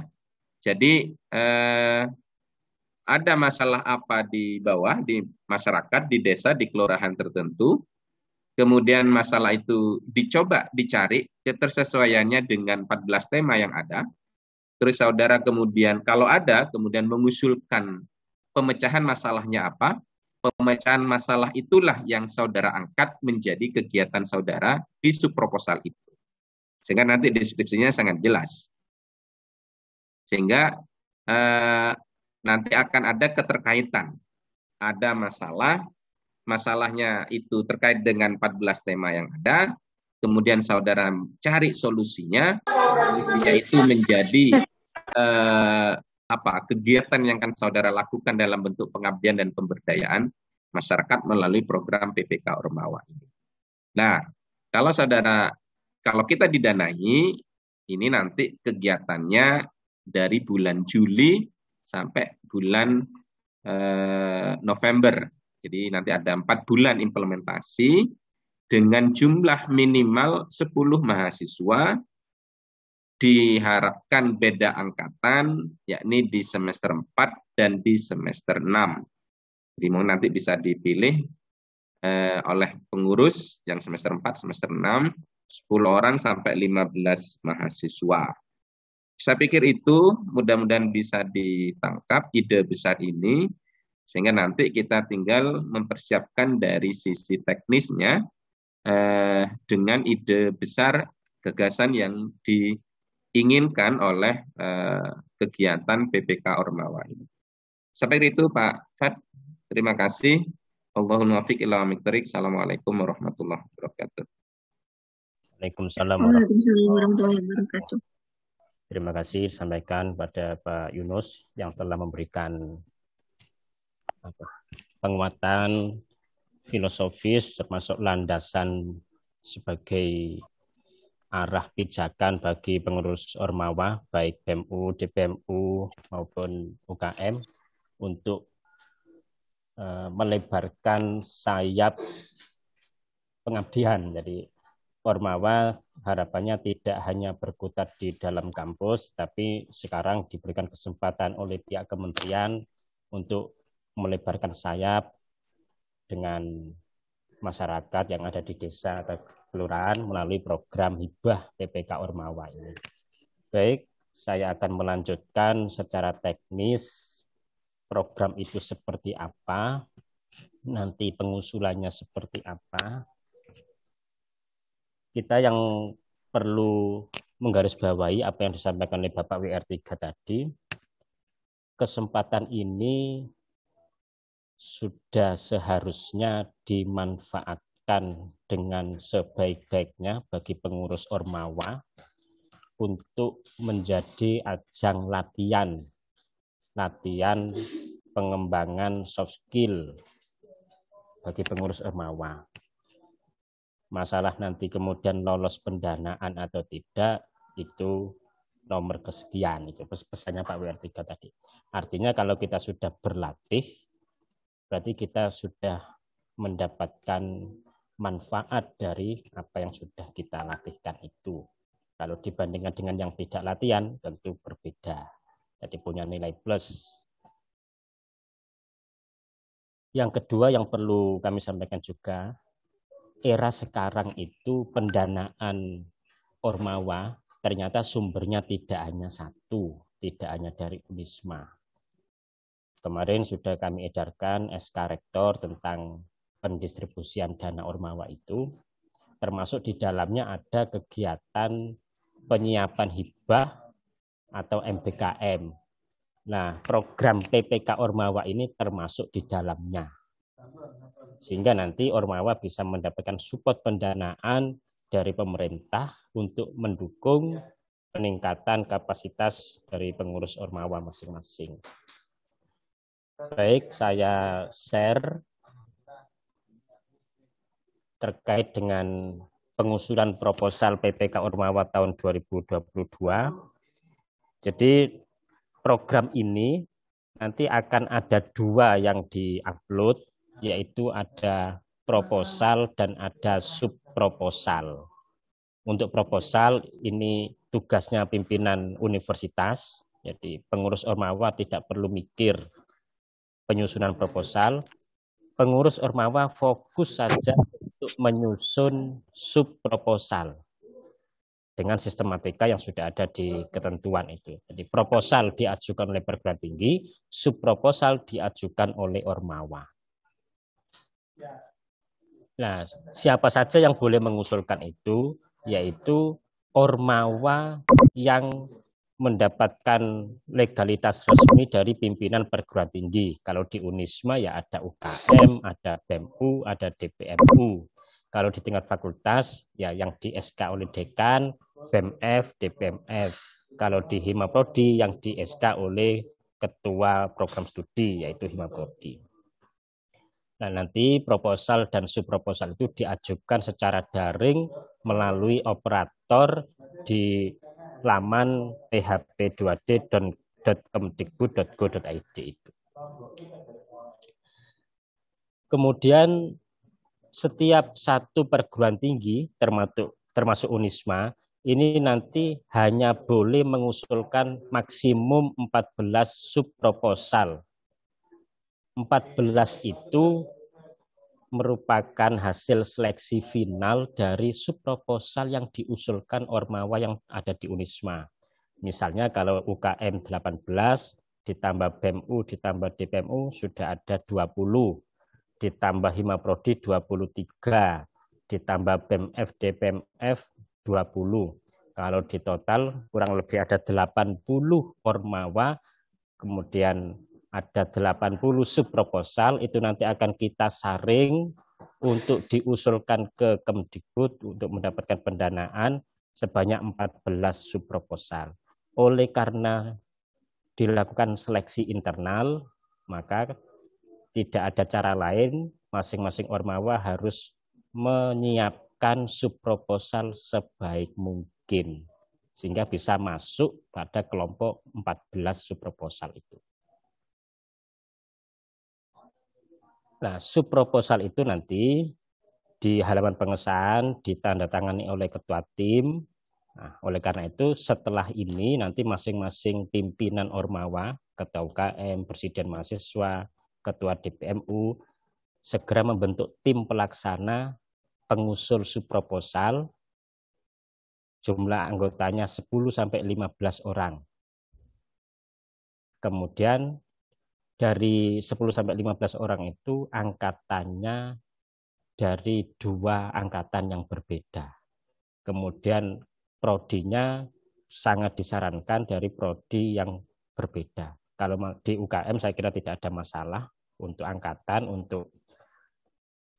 Jadi eh, ada masalah apa di bawah, di masyarakat, di desa, di kelurahan tertentu, kemudian masalah itu dicoba dicari ketersesuaiannya dengan 14 tema yang ada. Terus saudara kemudian kalau ada kemudian mengusulkan pemecahan masalahnya apa? Pemecahan masalah itulah yang saudara angkat menjadi kegiatan saudara di subproposal itu. Sehingga nanti deskripsinya sangat jelas. Sehingga eh, nanti akan ada keterkaitan. Ada masalah, masalahnya itu terkait dengan 14 tema yang ada, kemudian saudara cari solusinya, solusinya itu menjadi eh, apa kegiatan yang akan saudara lakukan dalam bentuk pengabdian dan pemberdayaan masyarakat melalui program PPK Ormawa ini. Nah, kalau saudara kalau kita didanai ini nanti kegiatannya dari bulan Juli sampai bulan eh, November jadi nanti ada empat bulan implementasi dengan jumlah minimal 10 mahasiswa diharapkan beda angkatan yakni di semester 4 dan di semester 6. Jadi mau nanti bisa dipilih eh, oleh pengurus yang semester 4, semester 6, 10 orang sampai 15 mahasiswa. Saya pikir itu mudah-mudahan bisa ditangkap ide besar ini sehingga nanti kita tinggal mempersiapkan dari sisi teknisnya eh, dengan ide besar gagasan yang diinginkan oleh eh, kegiatan PPK Ormawa ini. Sampai itu Pak Fat, terima kasih. Allahumma muwafiq Assalamualaikum warahmatullahi wabarakatuh. Waalaikumsalam warahmatullahi wabarakatuh. Terima kasih disampaikan pada Pak Yunus yang telah memberikan penguatan filosofis termasuk landasan sebagai arah pijakan bagi pengurus Ormawa, baik BMU, DPMU, maupun UKM, untuk eh, melebarkan sayap pengabdian. Jadi Ormawa harapannya tidak hanya berkutat di dalam kampus, tapi sekarang diberikan kesempatan oleh pihak kementerian untuk melebarkan sayap dengan masyarakat yang ada di desa atau kelurahan melalui program hibah PPK Ormawa ini. Baik, saya akan melanjutkan secara teknis program itu seperti apa, nanti pengusulannya seperti apa. Kita yang perlu menggarisbawahi apa yang disampaikan oleh Bapak WR3 tadi, kesempatan ini sudah seharusnya dimanfaatkan dengan sebaik-baiknya bagi pengurus Ormawa untuk menjadi ajang latihan latihan pengembangan soft skill bagi pengurus Ormawa. Masalah nanti kemudian lolos pendanaan atau tidak itu nomor kesekian itu pesannya Pak WR3 tadi. Artinya kalau kita sudah berlatih berarti kita sudah mendapatkan manfaat dari apa yang sudah kita latihkan itu. Kalau dibandingkan dengan yang tidak latihan, tentu berbeda. Jadi punya nilai plus. Yang kedua yang perlu kami sampaikan juga, era sekarang itu pendanaan Ormawa ternyata sumbernya tidak hanya satu, tidak hanya dari Unisma, Kemarin sudah kami edarkan SK Rektor tentang pendistribusian dana Ormawa itu, termasuk di dalamnya ada kegiatan penyiapan hibah atau MBKM. Nah, program PPK Ormawa ini termasuk di dalamnya. Sehingga nanti Ormawa bisa mendapatkan support pendanaan dari pemerintah untuk mendukung peningkatan kapasitas dari pengurus Ormawa masing-masing. Baik, saya share terkait dengan pengusulan proposal PPK Ormawa tahun 2022. Jadi program ini nanti akan ada dua yang di upload, yaitu ada proposal dan ada subproposal. Untuk proposal ini tugasnya pimpinan universitas, jadi pengurus Ormawa tidak perlu mikir penyusunan proposal, pengurus Ormawa fokus saja untuk menyusun sub proposal dengan sistematika yang sudah ada di ketentuan itu. Jadi proposal diajukan oleh perguruan tinggi, sub proposal diajukan oleh Ormawa. Nah, siapa saja yang boleh mengusulkan itu, yaitu Ormawa yang mendapatkan legalitas resmi dari pimpinan perguruan tinggi. Kalau di Unisma ya ada UKM, ada BEMU, ada DPMU. Kalau di tingkat fakultas ya yang di SK oleh dekan, BMF, DPMF. Kalau di Himaprodi yang di SK oleh ketua program studi yaitu Himaprodi. Nah, nanti proposal dan subproposal itu diajukan secara daring melalui operator di laman php2d.kemdikbud.go.id itu. Kemudian setiap satu perguruan tinggi termasuk termasuk Unisma ini nanti hanya boleh mengusulkan maksimum 14 subproposal. 14 itu merupakan hasil seleksi final dari subproposal yang diusulkan Ormawa yang ada di Unisma. Misalnya kalau UKM 18 ditambah BMU e ditambah DPMU sudah ada 20, ditambah Himaprodi 23, ditambah BMF e DPMF 20. Kalau di total kurang lebih ada 80 Ormawa kemudian ada 80 subproposal itu nanti akan kita saring untuk diusulkan ke Kemdikbud untuk mendapatkan pendanaan sebanyak 14 subproposal. Oleh karena dilakukan seleksi internal, maka tidak ada cara lain masing-masing ormawa harus menyiapkan subproposal sebaik mungkin sehingga bisa masuk pada kelompok 14 subproposal itu. Nah, subproposal itu nanti di halaman pengesahan ditandatangani oleh ketua tim. Nah, oleh karena itu setelah ini nanti masing-masing pimpinan Ormawa, ketua UKM, presiden mahasiswa, ketua DPMU segera membentuk tim pelaksana pengusul subproposal jumlah anggotanya 10 sampai 15 orang. Kemudian dari 10 sampai 15 orang itu angkatannya dari dua angkatan yang berbeda. Kemudian prodinya sangat disarankan dari prodi yang berbeda. Kalau di UKM saya kira tidak ada masalah untuk angkatan, untuk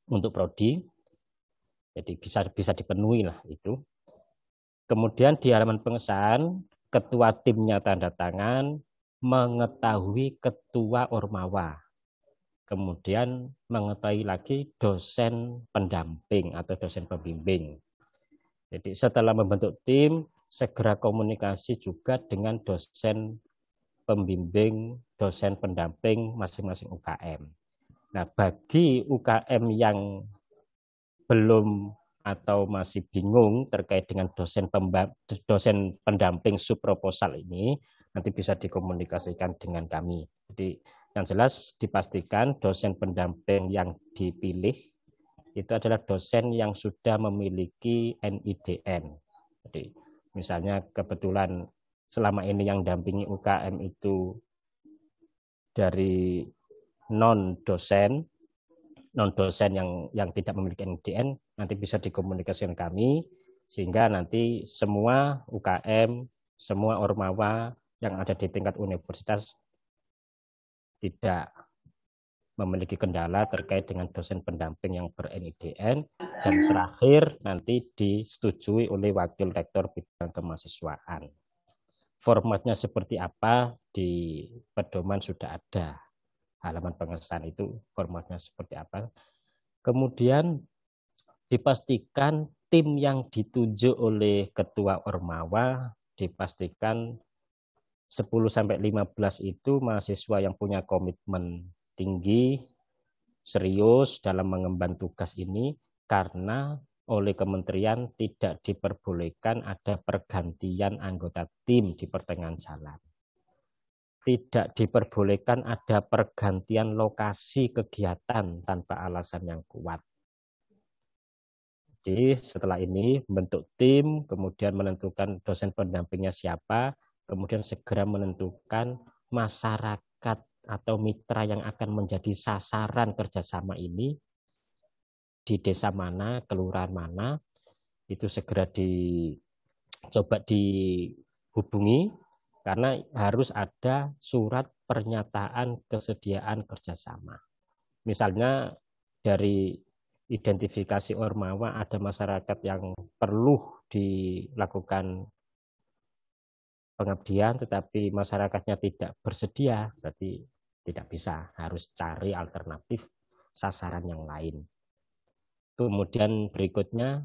untuk prodi. Jadi bisa bisa dipenuhi lah itu. Kemudian di halaman pengesahan ketua timnya tanda tangan, mengetahui ketua ormawa. Kemudian mengetahui lagi dosen pendamping atau dosen pembimbing. Jadi setelah membentuk tim, segera komunikasi juga dengan dosen pembimbing, dosen pendamping masing-masing UKM. Nah, bagi UKM yang belum atau masih bingung terkait dengan dosen dosen pendamping subproposal ini, nanti bisa dikomunikasikan dengan kami. Jadi yang jelas dipastikan dosen pendamping yang dipilih itu adalah dosen yang sudah memiliki NIDN. Jadi misalnya kebetulan selama ini yang dampingi UKM itu dari non dosen, non dosen yang yang tidak memiliki NIDN nanti bisa dikomunikasikan kami sehingga nanti semua UKM, semua ormawa yang ada di tingkat universitas tidak memiliki kendala terkait dengan dosen pendamping yang ber-NIDN dan terakhir nanti disetujui oleh wakil rektor bidang kemahasiswaan. Formatnya seperti apa di pedoman sudah ada. Halaman pengesahan itu formatnya seperti apa. Kemudian dipastikan tim yang ditunjuk oleh ketua Ormawa dipastikan 10 sampai 15 itu mahasiswa yang punya komitmen tinggi, serius dalam mengemban tugas ini karena oleh kementerian tidak diperbolehkan ada pergantian anggota tim di pertengahan jalan. Tidak diperbolehkan ada pergantian lokasi kegiatan tanpa alasan yang kuat. Jadi setelah ini bentuk tim, kemudian menentukan dosen pendampingnya siapa, kemudian segera menentukan masyarakat atau mitra yang akan menjadi sasaran kerjasama ini di desa mana, kelurahan mana, itu segera dicoba dihubungi karena harus ada surat pernyataan kesediaan kerjasama. Misalnya dari identifikasi Ormawa ada masyarakat yang perlu dilakukan pengabdian tetapi masyarakatnya tidak bersedia, berarti tidak bisa, harus cari alternatif sasaran yang lain. Kemudian berikutnya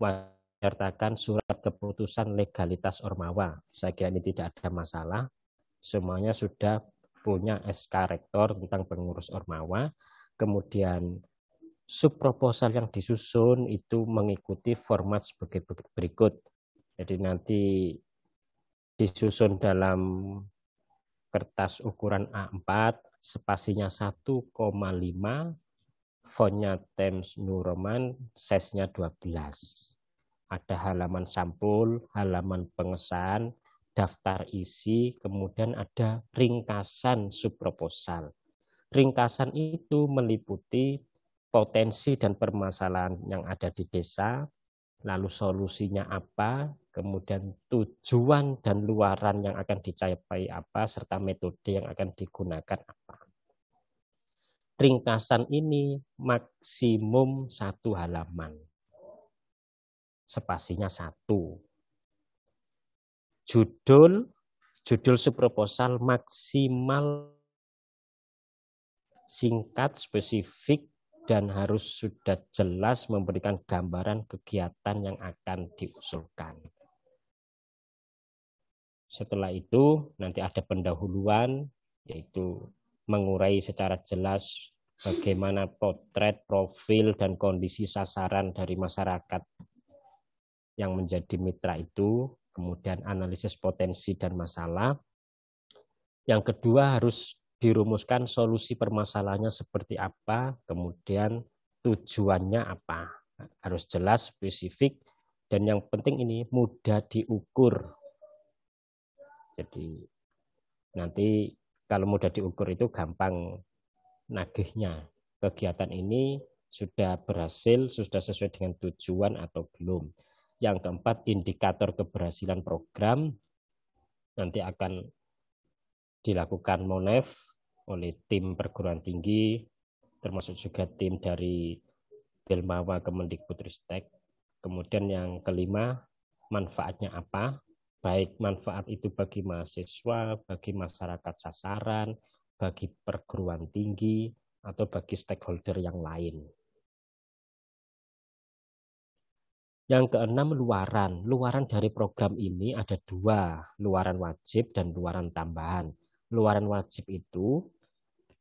menyertakan surat keputusan legalitas Ormawa. Saya kira ini tidak ada masalah. Semuanya sudah punya SK rektor tentang pengurus Ormawa. Kemudian subproposal yang disusun itu mengikuti format sebagai berikut. Jadi nanti disusun dalam kertas ukuran A4, spasinya 1,5, fontnya Times New Roman, size-nya 12. Ada halaman sampul, halaman pengesahan, daftar isi, kemudian ada ringkasan subproposal. Ringkasan itu meliputi potensi dan permasalahan yang ada di desa, lalu solusinya apa, kemudian tujuan dan luaran yang akan dicapai apa, serta metode yang akan digunakan apa. Ringkasan ini maksimum satu halaman. Spasinya satu. Judul, judul subproposal maksimal singkat, spesifik, dan harus sudah jelas memberikan gambaran kegiatan yang akan diusulkan. Setelah itu nanti ada pendahuluan yaitu mengurai secara jelas bagaimana potret, profil dan kondisi sasaran dari masyarakat yang menjadi mitra itu, kemudian analisis potensi dan masalah. Yang kedua harus dirumuskan solusi permasalahannya seperti apa, kemudian tujuannya apa. Harus jelas, spesifik, dan yang penting ini mudah diukur. Jadi nanti kalau mudah diukur itu gampang nagihnya. Kegiatan ini sudah berhasil, sudah sesuai dengan tujuan atau belum. Yang keempat, indikator keberhasilan program nanti akan dilakukan monef oleh tim perguruan tinggi, termasuk juga tim dari Belmawa Kemendikbudristek. Kemudian yang kelima, manfaatnya apa? Baik manfaat itu bagi mahasiswa, bagi masyarakat sasaran, bagi perguruan tinggi, atau bagi stakeholder yang lain. Yang keenam, luaran. Luaran dari program ini ada dua, luaran wajib dan luaran tambahan luaran wajib itu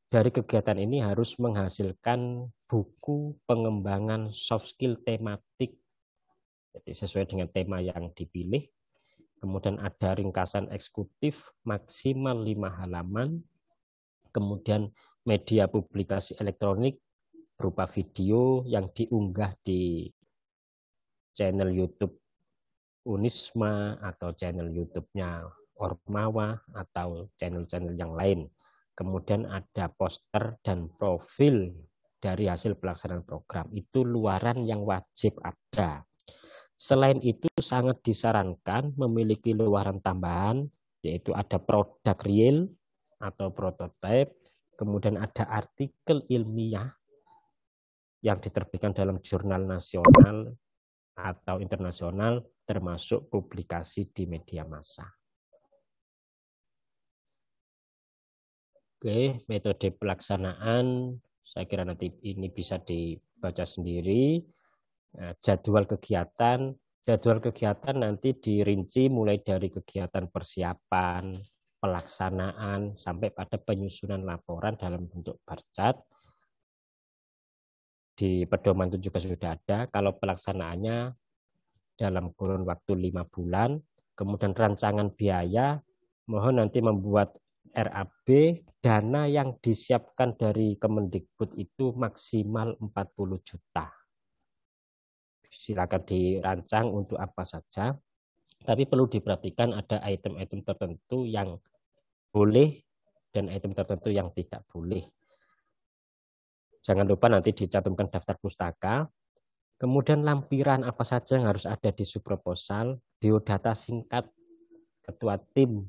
dari kegiatan ini harus menghasilkan buku pengembangan soft skill tematik jadi sesuai dengan tema yang dipilih kemudian ada ringkasan eksekutif maksimal lima halaman kemudian media publikasi elektronik berupa video yang diunggah di channel YouTube Unisma atau channel YouTube-nya Ormawa atau channel-channel yang lain. Kemudian ada poster dan profil dari hasil pelaksanaan program. Itu luaran yang wajib ada. Selain itu sangat disarankan memiliki luaran tambahan yaitu ada produk real atau prototipe, kemudian ada artikel ilmiah yang diterbitkan dalam jurnal nasional atau internasional termasuk publikasi di media massa. Oke, metode pelaksanaan saya kira nanti ini bisa dibaca sendiri. Nah, jadwal kegiatan, jadwal kegiatan nanti dirinci mulai dari kegiatan persiapan, pelaksanaan sampai pada penyusunan laporan dalam bentuk barcat. Di pedoman itu juga sudah ada. Kalau pelaksanaannya dalam kurun waktu lima bulan, kemudian rancangan biaya, mohon nanti membuat RAB dana yang disiapkan dari Kemendikbud itu maksimal 40 juta. Silakan dirancang untuk apa saja, tapi perlu diperhatikan ada item-item tertentu yang boleh dan item tertentu yang tidak boleh. Jangan lupa nanti dicantumkan daftar pustaka. Kemudian lampiran apa saja yang harus ada di subproposal, biodata singkat ketua tim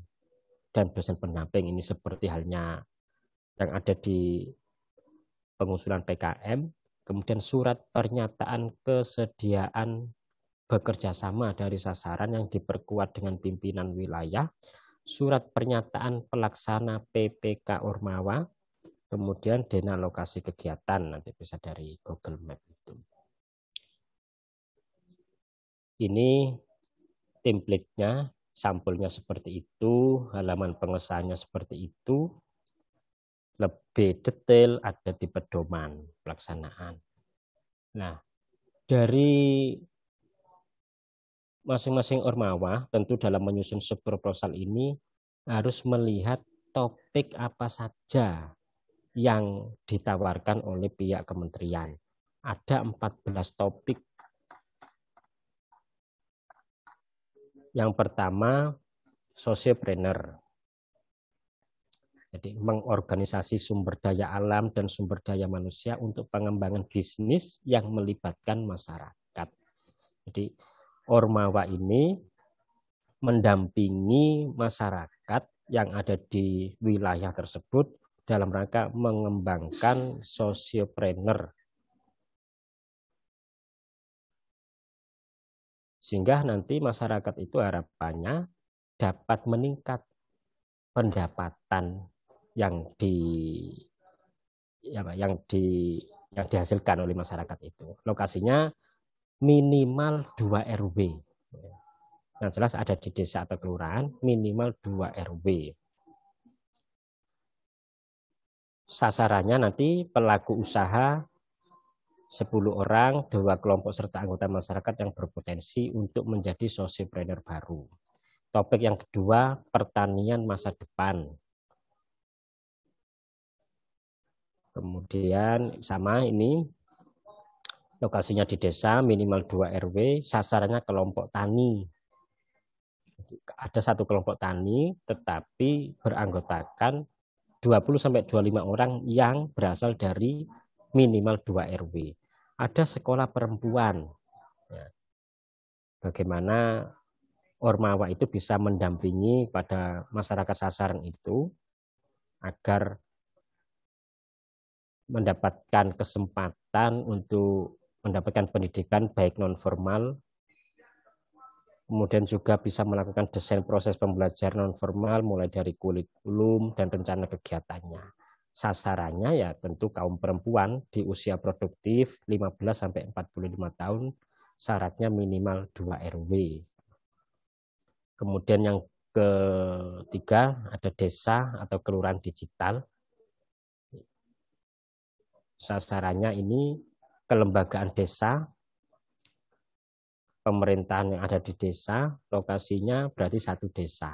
dan dosen pendamping ini seperti halnya yang ada di pengusulan PKM, kemudian surat pernyataan kesediaan bekerja sama dari sasaran yang diperkuat dengan pimpinan wilayah, surat pernyataan pelaksana PPK Ormawa, kemudian dana lokasi kegiatan nanti bisa dari Google Map itu. Ini template-nya sampulnya seperti itu, halaman pengesahannya seperti itu, lebih detail ada di pedoman pelaksanaan. Nah, dari masing-masing ormawa tentu dalam menyusun subproposal proposal ini harus melihat topik apa saja yang ditawarkan oleh pihak kementerian. Ada 14 topik Yang pertama, sosiopreneur. Jadi mengorganisasi sumber daya alam dan sumber daya manusia untuk pengembangan bisnis yang melibatkan masyarakat. Jadi Ormawa ini mendampingi masyarakat yang ada di wilayah tersebut dalam rangka mengembangkan sosiopreneur Sehingga nanti masyarakat itu harapannya dapat meningkat pendapatan yang di ya, yang di yang dihasilkan oleh masyarakat itu. Lokasinya minimal 2 RW. Yang jelas ada di desa atau kelurahan minimal 2 RW. Sasarannya nanti pelaku usaha 10 orang, dua kelompok serta anggota masyarakat yang berpotensi untuk menjadi sosiopreneur baru. Topik yang kedua, pertanian masa depan. Kemudian sama ini, lokasinya di desa, minimal 2 RW, sasarannya kelompok tani. Ada satu kelompok tani, tetapi beranggotakan 20-25 orang yang berasal dari minimal 2 RW ada sekolah perempuan. Ya. Bagaimana Ormawa itu bisa mendampingi pada masyarakat sasaran itu agar mendapatkan kesempatan untuk mendapatkan pendidikan baik non formal kemudian juga bisa melakukan desain proses pembelajaran non formal mulai dari kulit kurikulum dan rencana kegiatannya sasarannya ya tentu kaum perempuan di usia produktif 15 sampai 45 tahun syaratnya minimal 2 RW. Kemudian yang ketiga ada desa atau kelurahan digital. Sasarannya ini kelembagaan desa, pemerintahan yang ada di desa, lokasinya berarti satu desa.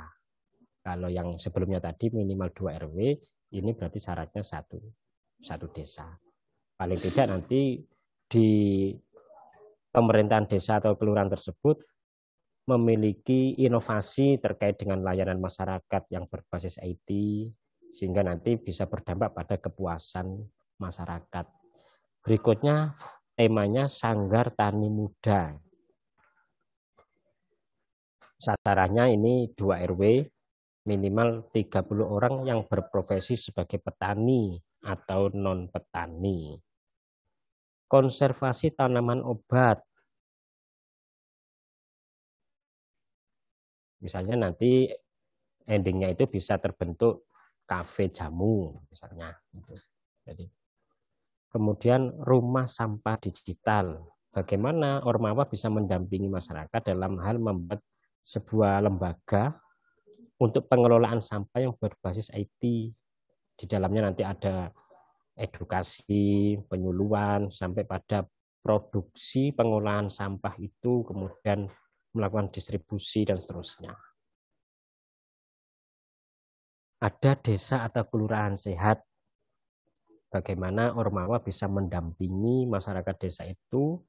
Kalau yang sebelumnya tadi minimal 2 RW, ini berarti syaratnya satu, satu desa. Paling tidak nanti di pemerintahan desa atau kelurahan tersebut memiliki inovasi terkait dengan layanan masyarakat yang berbasis IT sehingga nanti bisa berdampak pada kepuasan masyarakat. Berikutnya temanya sanggar tani muda. Sasarannya ini dua RW, minimal 30 orang yang berprofesi sebagai petani atau non petani. Konservasi tanaman obat. Misalnya nanti endingnya itu bisa terbentuk kafe jamu misalnya. Gitu. Jadi kemudian rumah sampah digital. Bagaimana Ormawa bisa mendampingi masyarakat dalam hal membuat sebuah lembaga untuk pengelolaan sampah yang berbasis IT. Di dalamnya nanti ada edukasi, penyuluhan, sampai pada produksi pengolahan sampah itu, kemudian melakukan distribusi, dan seterusnya. Ada desa atau kelurahan sehat, bagaimana Ormawa bisa mendampingi masyarakat desa itu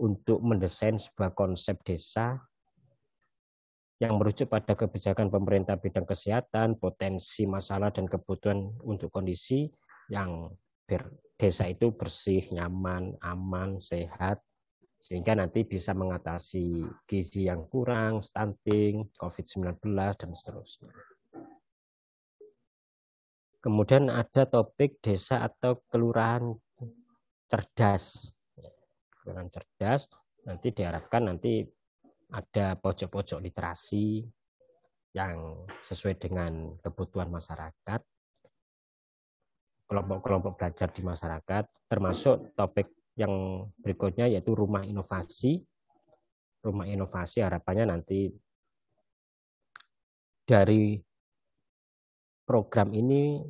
untuk mendesain sebuah konsep desa yang merujuk pada kebijakan pemerintah bidang kesehatan, potensi masalah dan kebutuhan untuk kondisi yang ber, desa itu bersih, nyaman, aman, sehat, sehingga nanti bisa mengatasi gizi yang kurang, stunting, COVID-19, dan seterusnya. Kemudian ada topik desa atau kelurahan cerdas. Kelurahan cerdas nanti diharapkan nanti ada pojok-pojok literasi yang sesuai dengan kebutuhan masyarakat, kelompok-kelompok belajar di masyarakat, termasuk topik yang berikutnya yaitu rumah inovasi. Rumah inovasi harapannya nanti dari program ini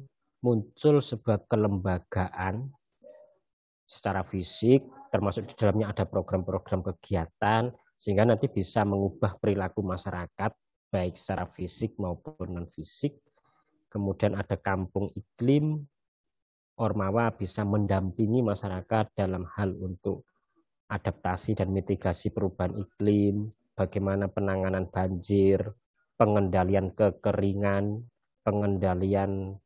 muncul sebuah kelembagaan secara fisik, termasuk di dalamnya ada program-program kegiatan, sehingga nanti bisa mengubah perilaku masyarakat baik secara fisik maupun non fisik. Kemudian ada kampung iklim, Ormawa bisa mendampingi masyarakat dalam hal untuk adaptasi dan mitigasi perubahan iklim, bagaimana penanganan banjir, pengendalian kekeringan, pengendalian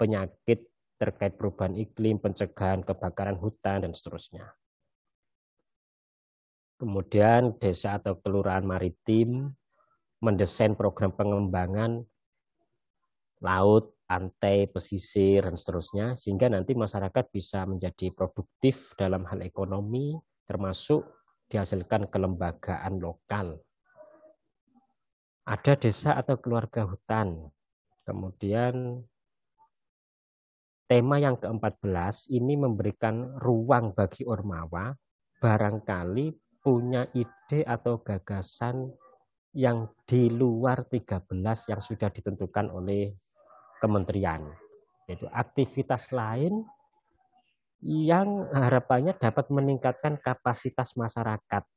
penyakit terkait perubahan iklim, pencegahan kebakaran hutan, dan seterusnya. Kemudian desa atau kelurahan maritim mendesain program pengembangan laut, pantai, pesisir, dan seterusnya, sehingga nanti masyarakat bisa menjadi produktif dalam hal ekonomi, termasuk dihasilkan kelembagaan lokal. Ada desa atau keluarga hutan. Kemudian tema yang ke-14 ini memberikan ruang bagi Ormawa barangkali punya ide atau gagasan yang di luar 13 yang sudah ditentukan oleh kementerian. Yaitu aktivitas lain yang harapannya dapat meningkatkan kapasitas masyarakat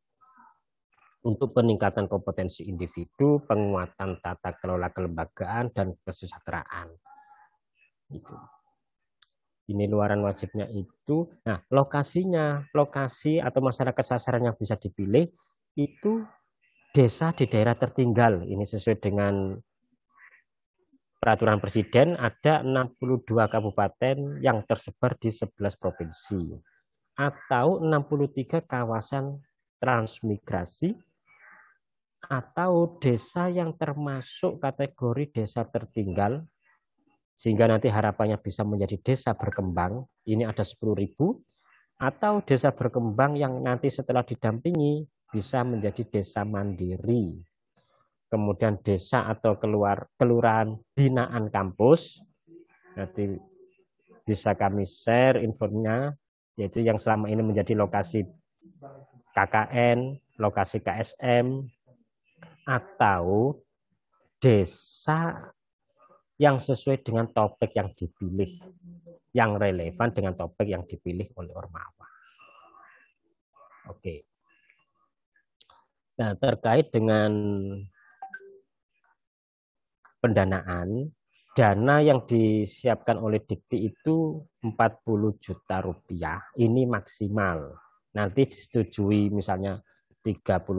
untuk peningkatan kompetensi individu, penguatan tata kelola kelembagaan, dan kesejahteraan ini luaran wajibnya itu nah lokasinya lokasi atau masyarakat sasaran yang bisa dipilih itu desa di daerah tertinggal ini sesuai dengan peraturan presiden ada 62 kabupaten yang tersebar di 11 provinsi atau 63 kawasan transmigrasi atau desa yang termasuk kategori desa tertinggal sehingga nanti harapannya bisa menjadi desa berkembang, ini ada 10.000, atau desa berkembang yang nanti setelah didampingi bisa menjadi desa mandiri. Kemudian desa atau keluar kelurahan binaan kampus, nanti bisa kami share infonya, yaitu yang selama ini menjadi lokasi KKN, lokasi KSM, atau desa yang sesuai dengan topik yang dipilih, yang relevan dengan topik yang dipilih oleh Ormawa. Oke. Nah, terkait dengan pendanaan, dana yang disiapkan oleh Dikti itu 40 juta rupiah. Ini maksimal. Nanti disetujui misalnya 39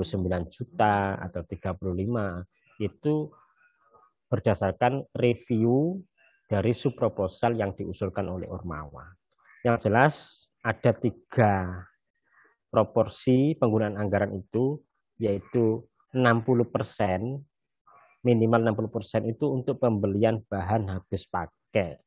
juta atau 35 itu berdasarkan review dari subproposal yang diusulkan oleh Ormawa. Yang jelas ada tiga proporsi penggunaan anggaran itu, yaitu 60 persen, minimal 60 persen itu untuk pembelian bahan habis pakai.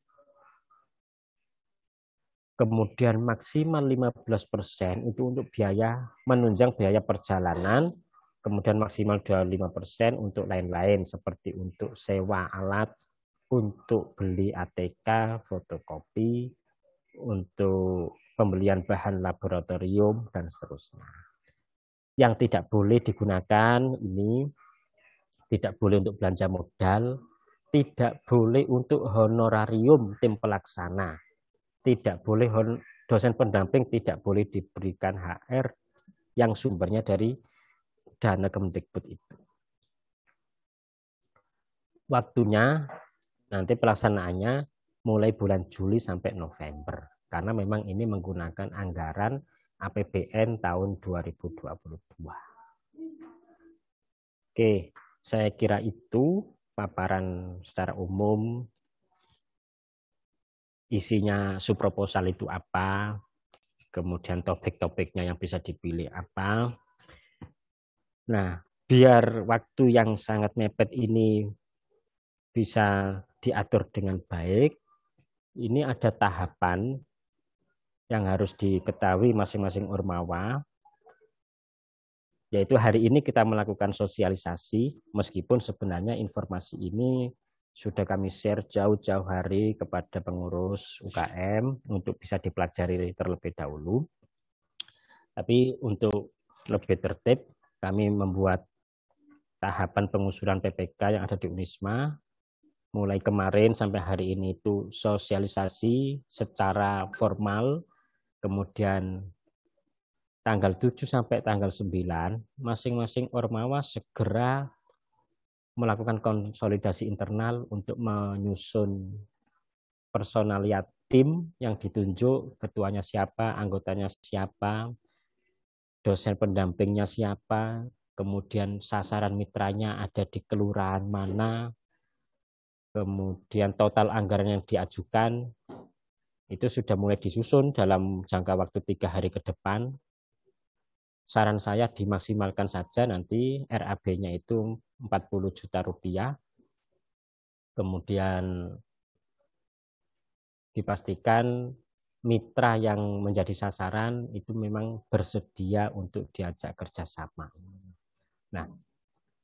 Kemudian maksimal 15 persen itu untuk biaya menunjang biaya perjalanan, kemudian maksimal 25% untuk lain-lain seperti untuk sewa alat, untuk beli ATK, fotokopi, untuk pembelian bahan laboratorium dan seterusnya. Yang tidak boleh digunakan ini tidak boleh untuk belanja modal, tidak boleh untuk honorarium tim pelaksana, tidak boleh dosen pendamping tidak boleh diberikan HR yang sumbernya dari dana kemendikbud itu. Waktunya nanti pelaksanaannya mulai bulan Juli sampai November karena memang ini menggunakan anggaran APBN tahun 2022. Oke, saya kira itu paparan secara umum isinya subproposal itu apa, kemudian topik-topiknya yang bisa dipilih apa, Nah, biar waktu yang sangat mepet ini bisa diatur dengan baik, ini ada tahapan yang harus diketahui masing-masing ormawa, yaitu hari ini kita melakukan sosialisasi, meskipun sebenarnya informasi ini sudah kami share jauh-jauh hari kepada pengurus UKM untuk bisa dipelajari terlebih dahulu. Tapi untuk lebih tertib, kami membuat tahapan pengusulan PPK yang ada di Unisma. Mulai kemarin sampai hari ini itu sosialisasi secara formal, kemudian tanggal 7 sampai tanggal 9, masing-masing Ormawa segera melakukan konsolidasi internal untuk menyusun personalia tim yang ditunjuk, ketuanya siapa, anggotanya siapa, dosen pendampingnya siapa, kemudian sasaran mitranya ada di kelurahan mana, kemudian total anggaran yang diajukan, itu sudah mulai disusun dalam jangka waktu tiga hari ke depan. Saran saya dimaksimalkan saja nanti RAB-nya itu 40 juta rupiah. Kemudian dipastikan mitra yang menjadi sasaran itu memang bersedia untuk diajak kerjasama. Nah,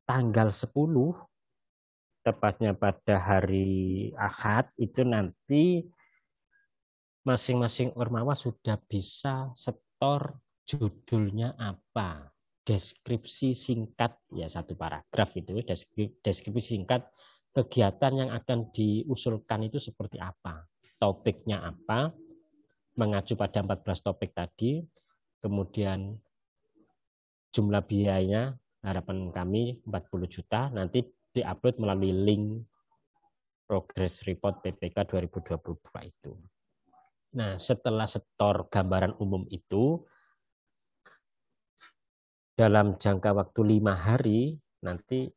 tanggal 10 tepatnya pada hari Ahad itu nanti masing-masing ormawa sudah bisa setor judulnya apa, deskripsi singkat ya satu paragraf itu deskripsi singkat kegiatan yang akan diusulkan itu seperti apa, topiknya apa, mengacu pada 14 topik tadi, kemudian jumlah biayanya harapan kami 40 juta, nanti diupload melalui link progress report PPK 2022 itu. Nah, setelah setor gambaran umum itu, dalam jangka waktu lima hari nanti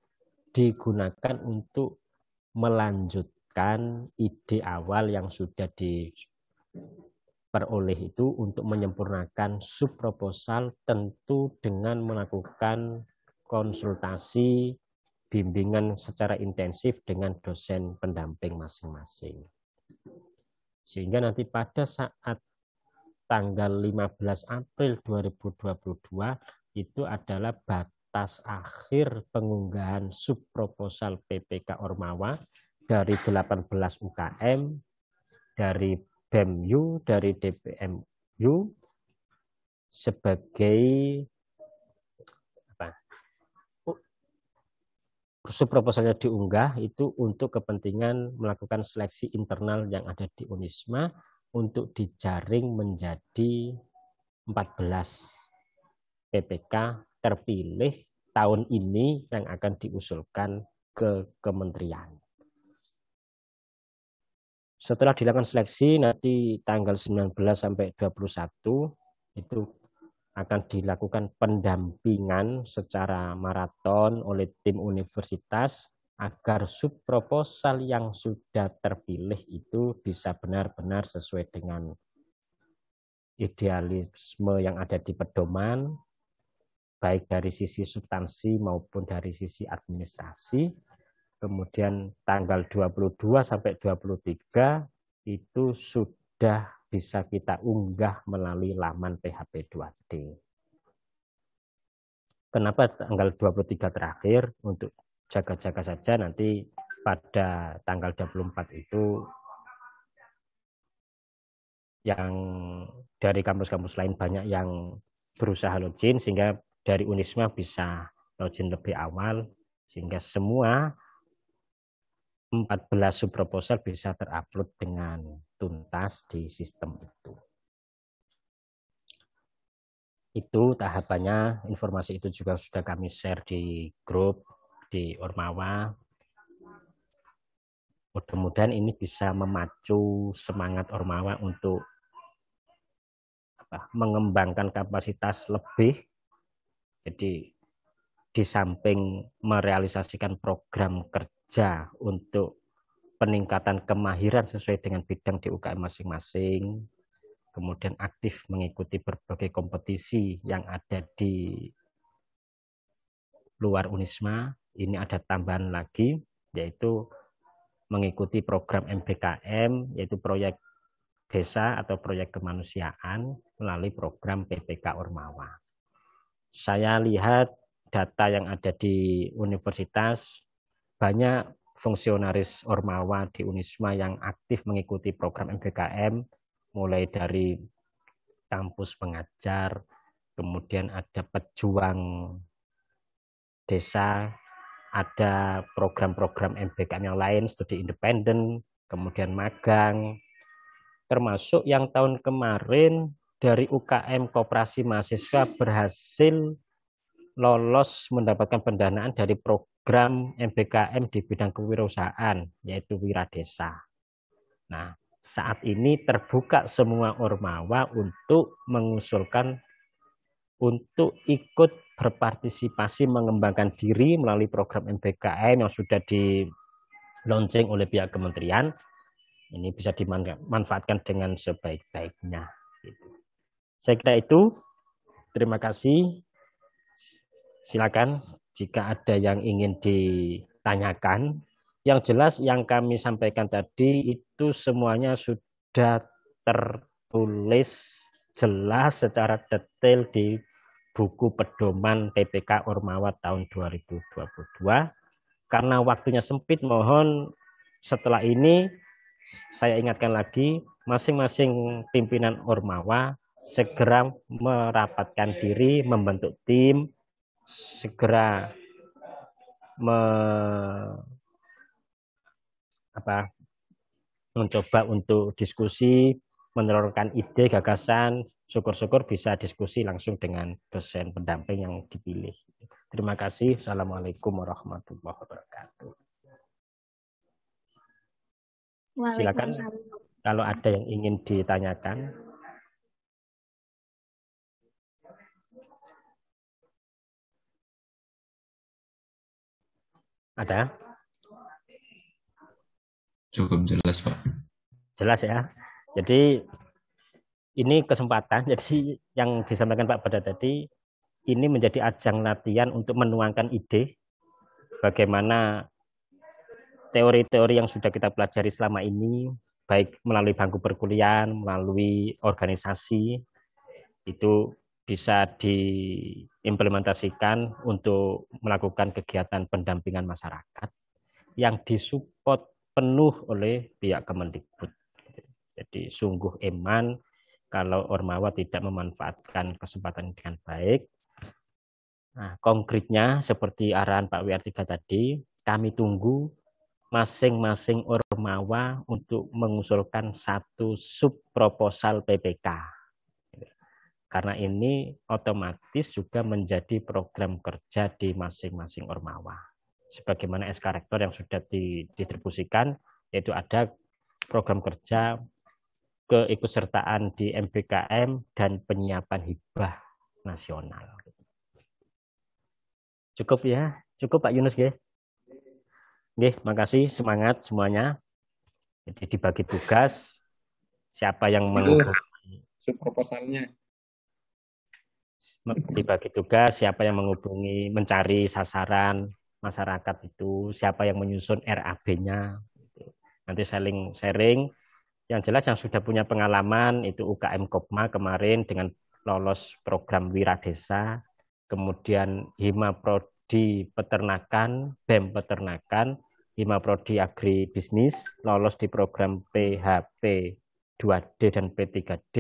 digunakan untuk melanjutkan ide awal yang sudah di Peroleh itu untuk menyempurnakan subproposal tentu dengan melakukan konsultasi bimbingan secara intensif dengan dosen pendamping masing-masing. Sehingga nanti pada saat tanggal 15 April 2022 itu adalah batas akhir pengunggahan subproposal PPK Ormawa dari 18 UKM dari BEMU dari DPMU sebagai apa? Proposalnya diunggah itu untuk kepentingan melakukan seleksi internal yang ada di Unisma untuk dijaring menjadi 14 PPK terpilih tahun ini yang akan diusulkan ke kementerian. Setelah dilakukan seleksi nanti tanggal 19 sampai 21 itu akan dilakukan pendampingan secara maraton oleh tim universitas agar subproposal yang sudah terpilih itu bisa benar-benar sesuai dengan idealisme yang ada di pedoman, baik dari sisi substansi maupun dari sisi administrasi, kemudian tanggal 22 sampai 23 itu sudah bisa kita unggah melalui laman PHP 2D. Kenapa tanggal 23 terakhir untuk jaga-jaga saja nanti pada tanggal 24 itu yang dari kampus-kampus lain banyak yang berusaha login sehingga dari Unisma bisa login lebih awal sehingga semua 14 subproposal bisa terupload dengan tuntas di sistem itu. Itu tahapannya, informasi itu juga sudah kami share di grup di Ormawa. Mudah-mudahan ini bisa memacu semangat Ormawa untuk apa, mengembangkan kapasitas lebih. Jadi di samping merealisasikan program kerja kerja untuk peningkatan kemahiran sesuai dengan bidang di UKM masing-masing, kemudian aktif mengikuti berbagai kompetisi yang ada di luar Unisma. Ini ada tambahan lagi, yaitu mengikuti program MBKM, yaitu proyek desa atau proyek kemanusiaan melalui program PPK Ormawa. Saya lihat data yang ada di universitas banyak fungsionaris Ormawa di Unisma yang aktif mengikuti program MBKM, mulai dari kampus pengajar, kemudian ada pejuang desa, ada program-program MBKM yang lain, studi independen, kemudian magang, termasuk yang tahun kemarin dari UKM Koperasi Mahasiswa berhasil lolos mendapatkan pendanaan dari program program MBKM di bidang kewirausahaan yaitu wira desa. Nah, saat ini terbuka semua ormawa untuk mengusulkan untuk ikut berpartisipasi mengembangkan diri melalui program MBKM yang sudah di launching oleh pihak kementerian. Ini bisa dimanfaatkan dengan sebaik-baiknya. Saya kira itu. Terima kasih. Silakan jika ada yang ingin ditanyakan. Yang jelas yang kami sampaikan tadi itu semuanya sudah tertulis jelas secara detail di buku pedoman PPK Ormawa tahun 2022. Karena waktunya sempit, mohon setelah ini saya ingatkan lagi, masing-masing pimpinan Ormawa segera merapatkan diri, membentuk tim, segera me, apa, mencoba untuk diskusi, menelurkan ide, gagasan, syukur-syukur bisa diskusi langsung dengan dosen pendamping yang dipilih. Terima kasih. Assalamualaikum warahmatullahi wabarakatuh. Silakan kalau ada yang ingin ditanyakan. Ada? Cukup jelas, Pak. Jelas ya. Jadi ini kesempatan, jadi yang disampaikan Pak pada tadi, ini menjadi ajang latihan untuk menuangkan ide bagaimana teori-teori yang sudah kita pelajari selama ini, baik melalui bangku perkuliahan, melalui organisasi, itu bisa di implementasikan untuk melakukan kegiatan pendampingan masyarakat yang disupport penuh oleh pihak Kemendikbud. Jadi sungguh eman kalau Ormawa tidak memanfaatkan kesempatan dengan baik. Nah, konkretnya seperti arahan Pak WR3 tadi, kami tunggu masing-masing Ormawa untuk mengusulkan satu sub proposal PPK karena ini otomatis juga menjadi program kerja di masing-masing ormawa. Sebagaimana S karakter yang sudah didistribusikan, yaitu ada program kerja keikutsertaan di MBKM dan penyiapan hibah nasional. Cukup ya, cukup Pak Yunus Oke, makasih semangat semuanya. Jadi dibagi tugas siapa yang mengumpulkan proposalnya dibagi tugas siapa yang menghubungi mencari sasaran masyarakat itu siapa yang menyusun RAB-nya gitu. nanti saling sharing yang jelas yang sudah punya pengalaman itu UKM Kopma kemarin dengan lolos program Wira Desa kemudian Hima Prodi Peternakan BEM Peternakan Hima Prodi Agribisnis lolos di program PHP 2D dan P3D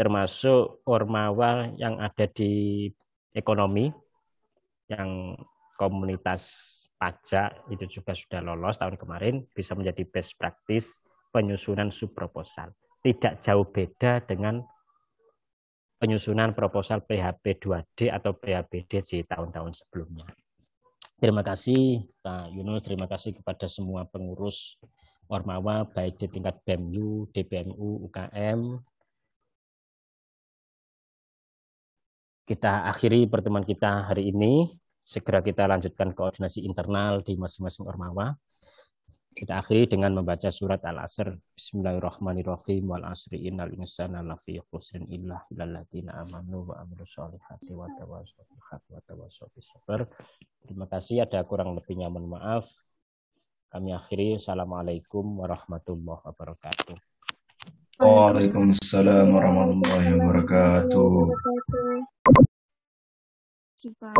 termasuk ormawa yang ada di ekonomi yang komunitas pajak itu juga sudah lolos tahun kemarin bisa menjadi best practice penyusunan subproposal tidak jauh beda dengan penyusunan proposal PHP 2D atau PHPD di tahun-tahun sebelumnya. Terima kasih Pak Yunus, terima kasih kepada semua pengurus Ormawa baik di tingkat BMU, DPMU, UKM, kita akhiri pertemuan kita hari ini. Segera kita lanjutkan koordinasi internal di masing-masing ormawa. Kita akhiri dengan membaca surat Al-Asr. Bismillahirrahmanirrahim. Wal asri innal insana lafi khusrin illa lalatina amanu wa amru solihati wa tawassaw wa Terima kasih ada kurang lebihnya mohon maaf. Kami akhiri. Assalamualaikum warahmatullahi wabarakatuh. Waalaikumsalam warahmatullahi wabarakatuh. 是吧？